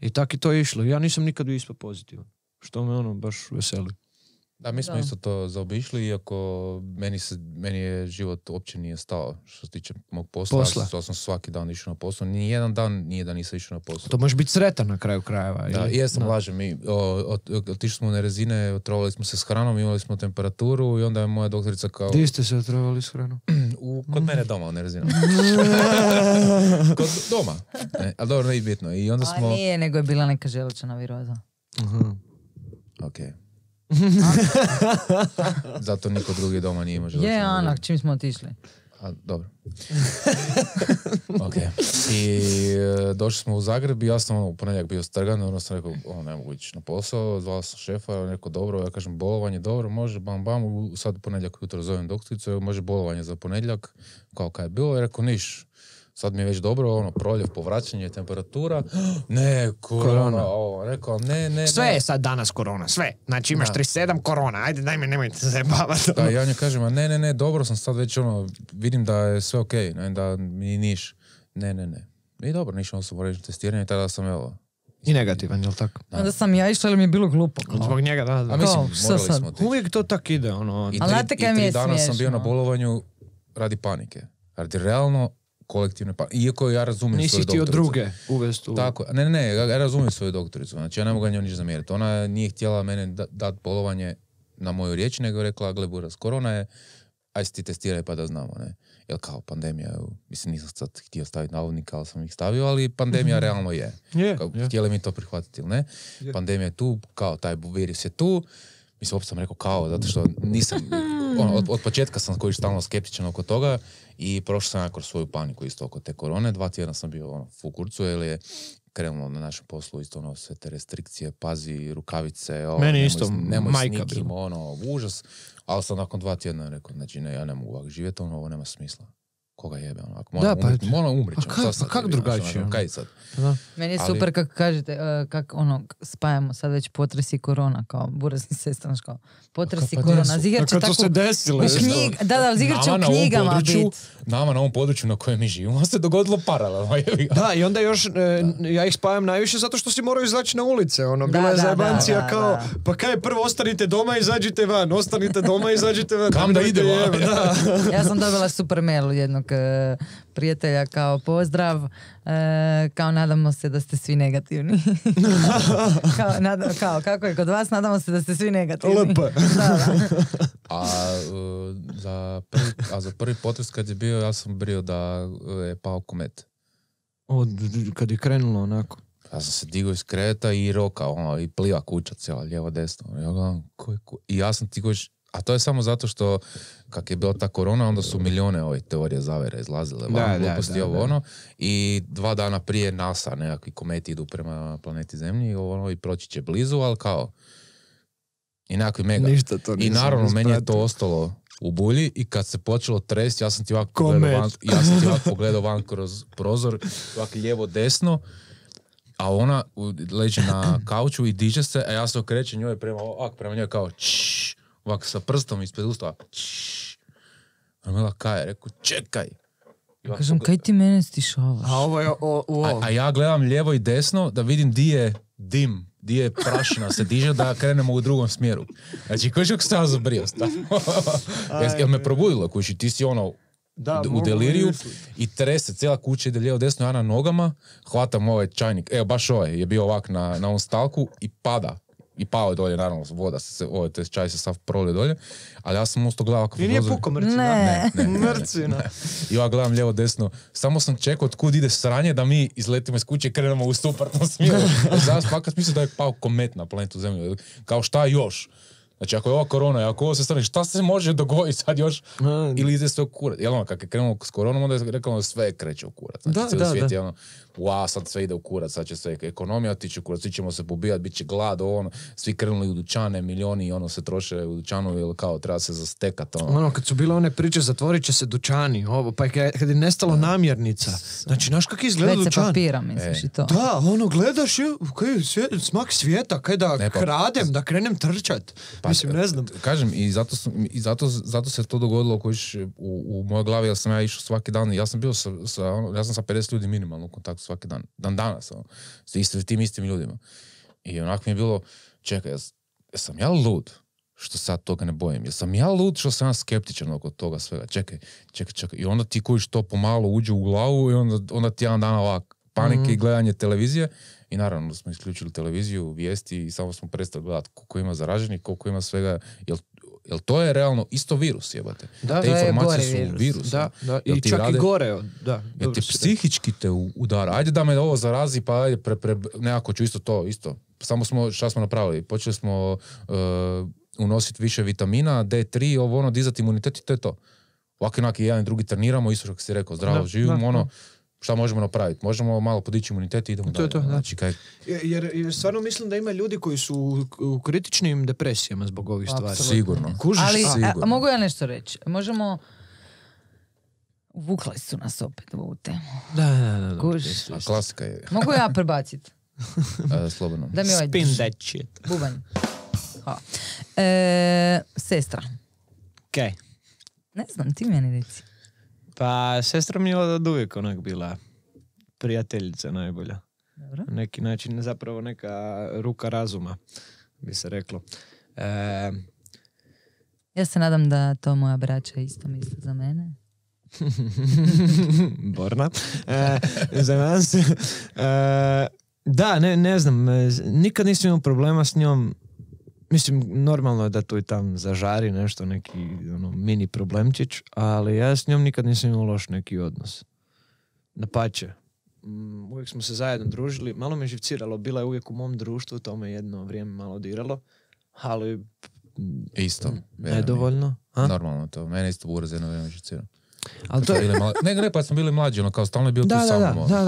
I tako je to išlo. Ja nisam nikad ispao pozitivan, što me ono baš veseli. Da, mi smo isto to zaobišli, iako meni, se, meni je život uopće nije stao što se tiče mog posla. posla. To sam svaki dan išao na posao. Nijedan dan nije da nisam išao na posao. To može biti sretan na kraju krajeva. Da, jesam, da. lažem. Mi, otišli smo na rezine, otrovali smo se s hranom, imali smo temperaturu i onda je moja doktorica kao... Gdje ste se otrovali s hranom? U, kod mene doma u Nerezinu. kod doma. Ne, ali dobro, ne bitno. I onda smo... nije, nego je bila neka želučana viroza. uh Okej. Okay. Zato niko drugi doma nije imao Je, Anak, čim smo otišli. A, dobro. ok. I e, došli smo u Zagreb i ja sam ono, u ponedjeljak bio strgan, ono sam rekao, ono, ne mogu ići na posao, zvao sam šefa, on rekao, dobro, ja kažem, bolovanje, dobro, može, bam, bam, sad u ponedjeljak jutro zovem doktoricu, može bolovanje za ponedjeljak, kao kaj je bilo, je rekao, niš, sad mi je već dobro, ono, proljev, povraćanje, temperatura, ne, korona, korona. ovo, rekao, ne, ne, Sve je sad danas korona, sve. Znači imaš da. 37 korona, ajde, daj mi, nemojte se bavati. Da, ono. ja nju kažem, a ne, ne, ne, dobro sam sad već, ono, vidim da je sve okej, okay, da mi niš. Ne, ne, ne. I dobro, nišao ono sam u testiranje i tada sam, evo, i negativan, jel tako? Da. Onda sam ja išla, ali mi je bilo glupo. Zbog njega, da. A mislim, morali sad? smo Uvijek to tak ide, ono. I tri, i dana sam bio na bolovanju radi panike. Radi realno, kolektivne pa iako ja razumijem Nisi svoju doktoricu. Nisi htio druge uvesti u... Tako, ne, ne, ja razumijem svoju doktoricu, znači ja ne mogu njoj ništa zamjeriti. Ona nije htjela mene dati bolovanje na moju riječ, nego je rekla, gle Buras, korona je, aj ti testiraj pa da znamo, ne. Jel kao pandemija, mislim nisam sad htio staviti navodnika, ali sam ih stavio, ali pandemija mhm. realno je. Htjeli mi to prihvatiti ili ne. Pandemija je tu, kao taj virus je tu, mislim, opet sam rekao kao, zato što nisam, ono, od početka sam koji stalno skeptičan oko toga i prošao sam ja svoju paniku isto oko te korone. Dva tjedna sam bio ono, u kurcu, jer je krenulo na našem poslu isto ono sve te restrikcije, pazi, rukavice, o, ono, nemoj, isto nemoj majka ono, užas. Ali sam nakon dva tjedna rekao, znači ne, ja ne mogu ovako živjeti, ono, ovo nema smisla koga jebe, ono, ako moram da, pa, kak drugačije? Ono, kaj sad? Da. Meni je super kako kažete, uh, e, kako ono, spajamo sad već potres korona, kao burazni sestran, kao potres i pa, korona, zigar će tako... desilo? U Da, da, zigar će u knjigama biti. Nama na ovom području na kojem mi živimo se dogodilo paralelno. da, i onda još, e, ja ih spajam najviše zato što si moraju izaći na ulice, ono, bila je zajebancija kao, pa kaj, prvo ostanite doma, i izađite van, ostanite doma, i izađite van. Kam da idemo? Ja sam dobila super mail jednog E, prijatelja kao pozdrav, e, kao nadamo se da ste svi negativni. kao, kao, kako je kod vas, nadamo se da ste svi negativni. Da, da. a, e, za prvi, za prvi potres kad je bio, ja sam brio da je pao komet. Od, kad je krenulo onako. Ja sam se digao iz kreta i roka, ono, i pliva kuća cijela, lijevo, desno. Ja I ja sam ti a to je samo zato što kak je bila ta korona, onda su milijone ove teorije zavere izlazile van, da, ovo ono. I dva dana prije NASA, nekakvi kometi idu prema planeti Zemlji i ono i proći će blizu, ali kao... I nekakvi mega. I naravno, meni je to ostalo u bulji i kad se počelo trest, ja sam ti ovako pogledao van, ja sam ti pogledao van kroz prozor, ovako lijevo desno, a ona leži na kauču i diže se, a ja se okrećem njoj prema ovak, prema njoj kao čš, ovak sa prstom ispred usta. Ona kaj je, rekao, čekaj. kažem, kaj ti mene stišavaš? A ovo je o, u A, ja gledam lijevo i desno da vidim di je dim, di je prašina se diže da krenemo u drugom smjeru. Znači, koji što sam zabrio Jel me probudilo, kući, ti si ono da, u deliriju i trese cijela kuća ide lijevo desno, ja na nogama hvatam ovaj čajnik, evo baš ovaj je bio ovak na, na ovom stalku i pada i pao je dolje, naravno, voda se, ovo, te čaj se sav prolio dolje, ali ja sam mu gledao kako... I nije mrcina. Ne. Ne, mrcina. I ja gledam lijevo desno, samo sam čekao od kud ide sranje da mi izletimo iz kuće i krenemo u suprotnom smjeru. Zavis kad mislim da je pao komet na planetu Zemlju. Kao šta još? Znači, ako je ova korona, ako ovo se stane, šta se može dogoditi sad još? Ili ide sve u kurac. Jel ono, kak je krenulo s koronom, onda je rekao ono, sve kreće u kurac. Znači, da, da, svijet, da. Ono, wow, sad sve ide u kurac, sad će se ekonomija otići u kurac, svi ćemo se pobijati, bit će glad, ono, svi krenuli u dućane, milioni, ono, se troše u dućanu, ili kao, treba se zastekat, ono. Ono, kad su bile one priče, zatvorit će se dućani, ovo, pa kad je nestalo namjernica, znači, znaš kak izgleda dućan? se papira, e. to. Da, ono, gledaš, kaj, smak svijeta, kaj da pa- kradem, da krenem trčat, pa, mislim, ne znam. Kažem, i zato, i zato, se to dogodilo, kojiš, u, u mojoj glavi, ja sam ja išao svaki dan, ja sam bio sa, sa ono, ja sam sa 50 ljudi minimalno u kontaktu svaki dan, dan danas, ono, s isti, tim istim ljudima. I onako mi je bilo, čekaj, jes, jesam ja lud što sad toga ne bojim? Jesam ja lud što sam ja skeptičan oko toga svega? Čekaj, čekaj, čekaj. I onda ti koji što pomalo uđe u glavu i onda, onda ti jedan dan ovak panike i mhm. gledanje televizije. I naravno smo isključili televiziju, vijesti i samo smo prestali gledati koliko ima zaraženih, koliko ima svega, jel Jel to je realno isto virus, jebate. Da, Te da, informacije su virus. Da, da. I čak i gore. Da, ti psihički te udara. Ajde da me ovo zarazi, pa ajde, pre, pre, nekako ću isto to, isto. Samo smo, šta smo napravili? Počeli smo uh, eh, unositi više vitamina, D3, ovo ono, dizati imunitet i to je to. Ovak i jedan i drugi treniramo, isto što si rekao, zdravo živimo, ono šta možemo napraviti? Možemo malo podići imunitet i idemo to, dalje. To, da. znači, kaj... jer, jer stvarno mislim da ima ljudi koji su u kritičnim depresijama zbog ovih stvari. Sigurno. Kužiš, Ali, e, sigurno. A, mogu ja nešto reći? Možemo... Vukle su nas opet u temu. Da, da, da. Kužiš. A klasika je. Mogu ja prebaciti? slobodno. Da mi ovaj Spin that shit. Buben. E, sestra. Kaj? Okay. Ne znam, ti meni reci. Pa sestra mi je od uvijek onak bila prijateljica najbolja. Dobro. neki način zapravo neka ruka razuma bi se reklo. E, ja se nadam da to moja braća isto misli za mene. Borna. E, za nas. E, da, ne, ne znam. Nikad nisam imao problema s njom Mislim, normalno je da tu i tam zažari nešto, neki ono, mini problemčić, ali ja s njom nikad nisam imao loš neki odnos. Napače, mm, uvijek smo se zajedno družili, malo me živciralo, bila je uvijek u mom društvu, to me jedno vrijeme malo diralo, ali... Mm, isto. Mm, nedovoljno. dovoljno. Normalno to, mene isto jedno vrijeme živciralo. Ali to... je... Ne, ne, pa smo bili mlađi, ono, kao stalno je bio da, tu da, sa Da, ono, da,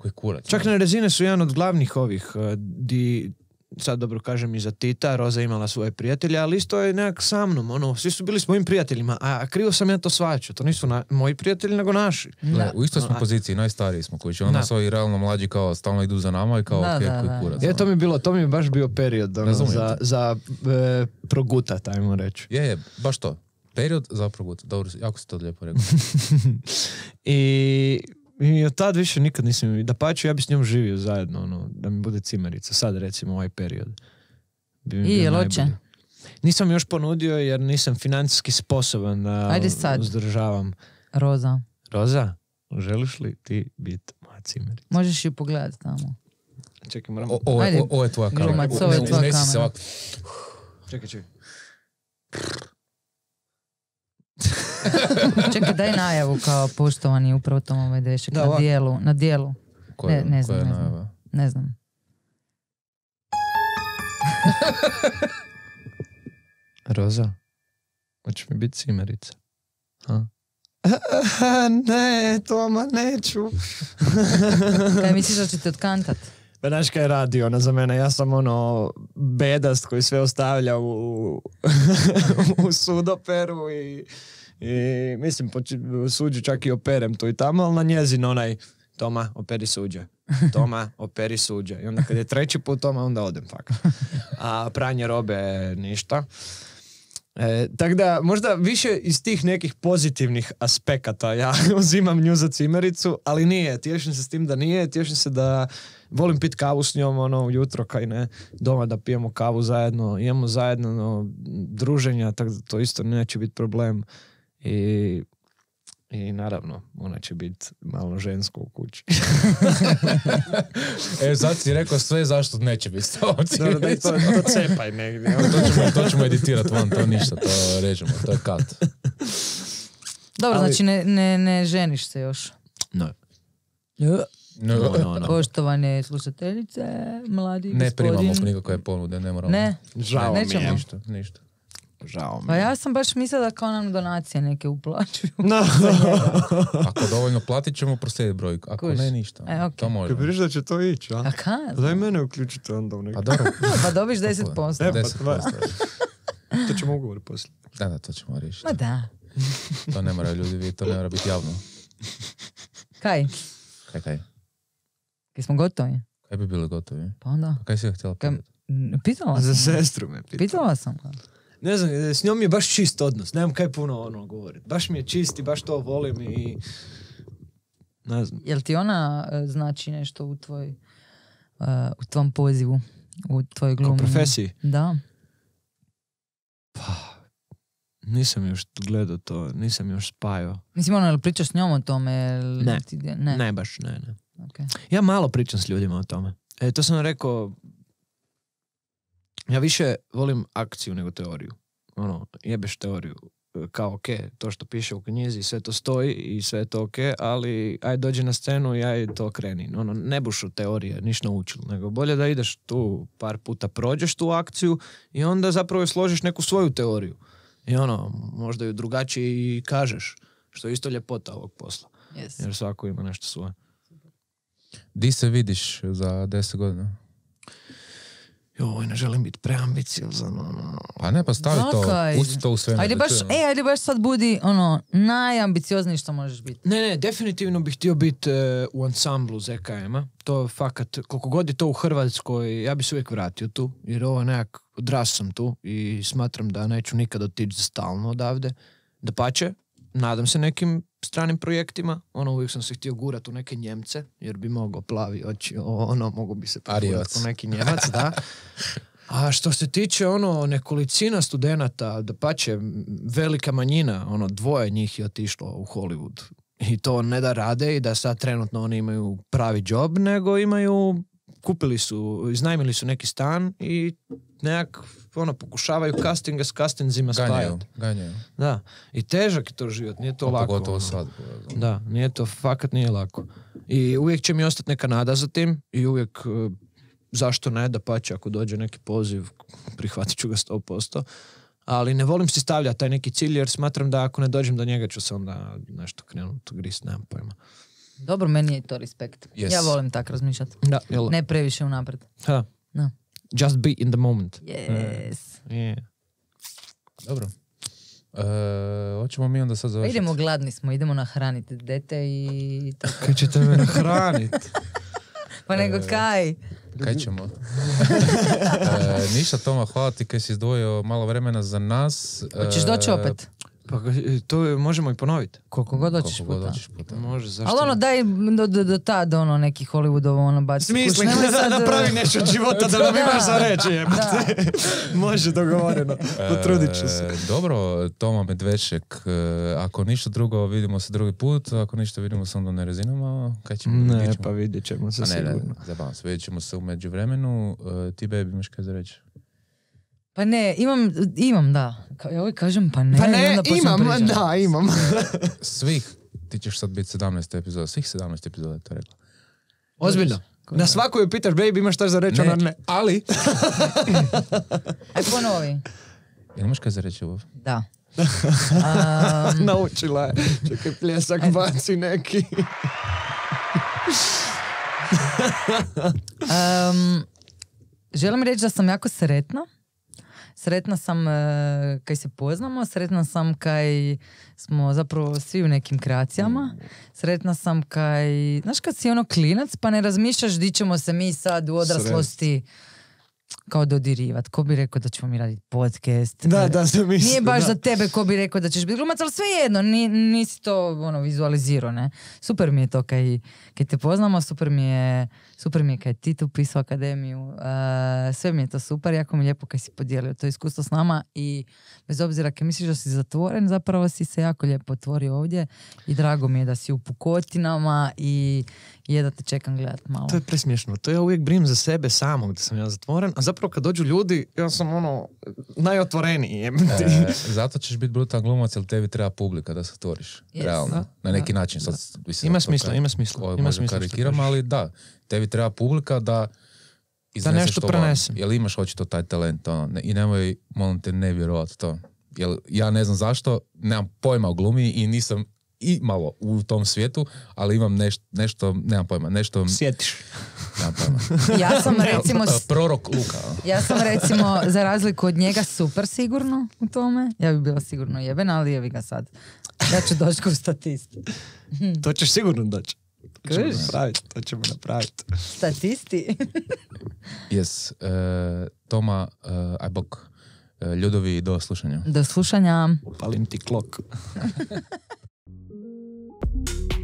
da. kurac. Čak ono. na rezine su jedan od glavnih ovih, eh, di sad dobro kažem i za Tita, Roza imala svoje prijatelje, ali isto je nekak sa mnom, ono, svi su bili s mojim prijateljima, a krivo sam ja to svačio, to nisu na, moji prijatelji, nego naši. Da. u istoj smo poziciji, najstariji smo koji će, onda svoji, i realno mlađi kao stalno idu za nama i kao da, okay, da, koji Je, ono. to mi je bilo, to mi je baš bio period, ono, za, za e, proguta, tajmo reći. Je, je, baš to. Period za proguta, dobro, jako si to lijepo rekao. I i od tad više nikad nisam, da paču ja bih s njom živio zajedno, ono, da mi bude cimerica, sad recimo ovaj period. I je loče? Nisam još ponudio jer nisam financijski sposoban da Ajde sad. uzdržavam. Roza. Roza, želiš li ti biti moja cimerica? Možeš ju pogledati tamo. Čekaj, moram... O, je tvoja kamera. ovo je tvoja kamera. Čekaj, čekaj. Čekaj, daj najavu kao poštovani upravo tom ovaj dešek. Da, na dijelu. Na dijelu. ne, ne znam, ne znam. Roza, hoće mi biti cimerica? Ha? ne, Toma, neću. Kaj misliš da će Pa znaš kaj radi radio ona za mene, ja sam ono bedast koji sve ostavlja u, u sudoperu i i mislim, suđu čak i operem to i tamo, ali na njezin onaj Toma, operi suđe. Toma, operi suđe. I onda kad je treći put Toma, onda odem fakt. A pranje robe, ništa. E, tako da, možda više iz tih nekih pozitivnih aspekata ja uzimam nju za cimericu, ali nije, tješim se s tim da nije, tješim se da volim pit kavu s njom ono, jutro kaj ne, doma da pijemo kavu zajedno, imamo zajedno no, druženja, tako da to isto neće biti problem. I, i naravno, ona će biti malo žensko u kući. e, sad si rekao sve zašto neće biti to, cepaj negdje. to, ćemo, to ćemo editirati van, to ništa, to režemo, to je kat. Dobro, znači ne, ne, ne ženiš se još. No. No, no, no. Poštovane slušateljice, mladi Ne gospodin. primamo nikakve ponude, ne moramo. Ne, žao mi je. Ništa, ništa. Žao pa mi. Pa ja sam baš mislila kao nam donacije neke uplaćuju. No. Ako dovoljno platit ćemo proslijedi brojku. Ako Kuš. ne, ništa. E, okay. To može. Kad da će to ići, a? A pa kad? Daj mene uključite onda u neko. Pa dobro. pa dobiš 10%. E, pa 10%. to ćemo ugovor poslije. Da, da, to ćemo riješiti. Ma da. to ne moraju ljudi vidjeti, to ne mora biti javno. Kaj? Kaj, kaj? Kaj smo gotovi? Kaj bi bili gotovi? Pa onda? Pa kaj si htjela pitati? Pitala sam. Za sestru me pitala. Pitala sam ga ne znam, s njom je baš čist odnos, nemam kaj puno ono govoriti. Baš mi je čist i baš to volim i ne znam. Jel ti ona e, znači nešto u tvoj, e, u tvom pozivu, u tvojoj glumi? Kao profesiji? Da. Pa, nisam još gledao to, nisam još spajao. Mislim, ono, pričaš s njom o tome? Ne. ne. baš ne, ne. Okay. Ja malo pričam s ljudima o tome. E, to sam rekao ja više volim akciju nego teoriju. Ono, jebeš teoriju. E, kao ok, to što piše u knjizi, sve to stoji i sve je to ok, ali aj dođe na scenu i aj to kreni. Ono, ne u teorije, niš naučil, nego bolje da ideš tu par puta, prođeš tu akciju i onda zapravo složiš neku svoju teoriju. I ono, možda ju drugačije i kažeš, što je isto ljepota ovog posla. Jer svako ima nešto svoje. Di se vidiš za deset godina? joj, ovaj, ne želim biti preambiciozan. Ono. Pa ne, pa stavi to, pusti to u sve. Ajde baš, e, ajde baš sad budi ono, najambiciozniji što možeš biti. Ne, ne, definitivno bih htio biti e, u ansamblu ZKM-a. To fakat, koliko god je to u Hrvatskoj, ja bi se uvijek vratio tu, jer ovo nekak, odras tu i smatram da neću nikad otići stalno odavde. Da pače, nadam se nekim stranim projektima, ono uvijek sam se htio gurati u neke Njemce, jer bi mogao plavi oči, ono, mogu bi se pogurati u neki Njemac, da. A što se tiče ono nekolicina studenata, da pače, velika manjina, ono dvoje njih je otišlo u Hollywood. I to ne da rade i da sad trenutno oni imaju pravi job, nego imaju kupili su, iznajmili su neki stan i nekak ono, pokušavaju castinga s castingzima spajati. Ganjaju, Da, i težak je to život, nije to A, lako. Pogotovo ono. sad. Ono. Da, nije to, fakat nije lako. I uvijek će mi ostati neka nada za tim i uvijek e, zašto ne, da pa će ako dođe neki poziv, prihvatit ću ga 100%. Ali ne volim si stavljati taj neki cilj jer smatram da ako ne dođem do njega ću se onda nešto krenuti gris, nemam pojma. Dobro, meni je to respekt. Ja volim tak razmišljati. jel? Ne previše unaprijed. Ha. No. Just be in the moment. Yes. Uh, e, yeah. Dobro. Uh, hoćemo mi onda sad završiti. Idemo, gladni smo, idemo nahraniti dete i... Tako. Kaj ćete me nahraniti? pa nego uh, kaj? Kaj ćemo? uh, Niša, Toma, hvala ti kaj si izdvojio malo vremena za nas. Hoćeš doći opet? Pa e, to možemo i ponoviti. Koliko god hoćeš puta. puta. Može, zašto? Ali ono, daj do, do, do tad, ono, neki Hollywoodovo, ono, baci. Smisli, napravi e, nešto od života da nam imaš za reći, Može, dogovoreno. E, Potrudit ću se. dobro, Toma Medvešek, ako ništa drugo, vidimo se drugi put, ako ništa vidimo se onda na rezinama, kaj ćemo? Ne, pa vidjet ćemo se sigurno. se, vidjet ćemo se umeđu vremenu. ti, baby, imaš kaj za pa ne, imam, imam da. Ka, ja uvijek kažem pa ne. Pa ne, imam, da, imam. Svih, ti ćeš sad biti 17. epizoda, svih 17 epizoda to rekla. Ozbiljno. Na svaku je pitaš, baby, imaš šta za reći, ona ne. Ali... Aj, e, ponovi. Jel imaš kaj za reći, Ljubav? Da. Um... Naučila je. Čekaj, pljesak baci neki. um, želim reći da sam jako sretna Sretna sam e, kaj se poznamo, sretna sam kaj smo zapravo svi u nekim kreacijama. Mm. Sretna sam kaj, znaš kad si ono klinac pa ne razmišljaš di ćemo se mi sad u odraslosti kao dodirivat. Ko bi rekao da ćemo mi raditi podcast? Da, da, Nije baš da. za tebe ko bi rekao da ćeš biti glumac, ali svejedno, ni, nisi to ono, vizualizirao, ne? Super mi je to kaj, kaj te poznamo, super mi je super mi je kad ti tu pisao akademiju, uh, sve mi je to super, jako mi je lijepo kad si podijelio to iskustvo s nama i bez obzira kad misliš da si zatvoren, zapravo si se jako lijepo otvorio ovdje i drago mi je da si u pukotinama i je da te čekam gledat malo. To je presmiješno, to ja uvijek brim za sebe samog da sam ja zatvoren, a zapravo kad dođu ljudi, ja sam ono najotvoreniji. E, zato ćeš biti brutal glumac, jer tebi treba publika da se otvoriš, yes. realno, na neki način. Sad, ima, smisla, ima smisla, ovaj, ima smisla. Ima ali da, tebi treba publika da da nešto prenesem. Jel imaš očito taj talent ono, ne, i nemoj, molim te, ne vjerovat to. Jel, ja ne znam zašto, nemam pojma o glumi i nisam i u tom svijetu, ali imam neš, nešto, nemam pojma, nešto... Sjetiš. Nemam pojma. ja sam recimo... Prorok Luka. ja sam recimo, za razliku od njega, super sigurno u tome. Ja bi bila sigurno jebena, ali jevi ga sad. Ja ću doći kao statisti. to ćeš sigurno doći. To ćemo napraviti, to ćemo napraviti. Statisti. yes. Uh, Toma uh, e, bok. Uh, e, ljudovi do slušanja. Do slušanja. Upalim ti klok.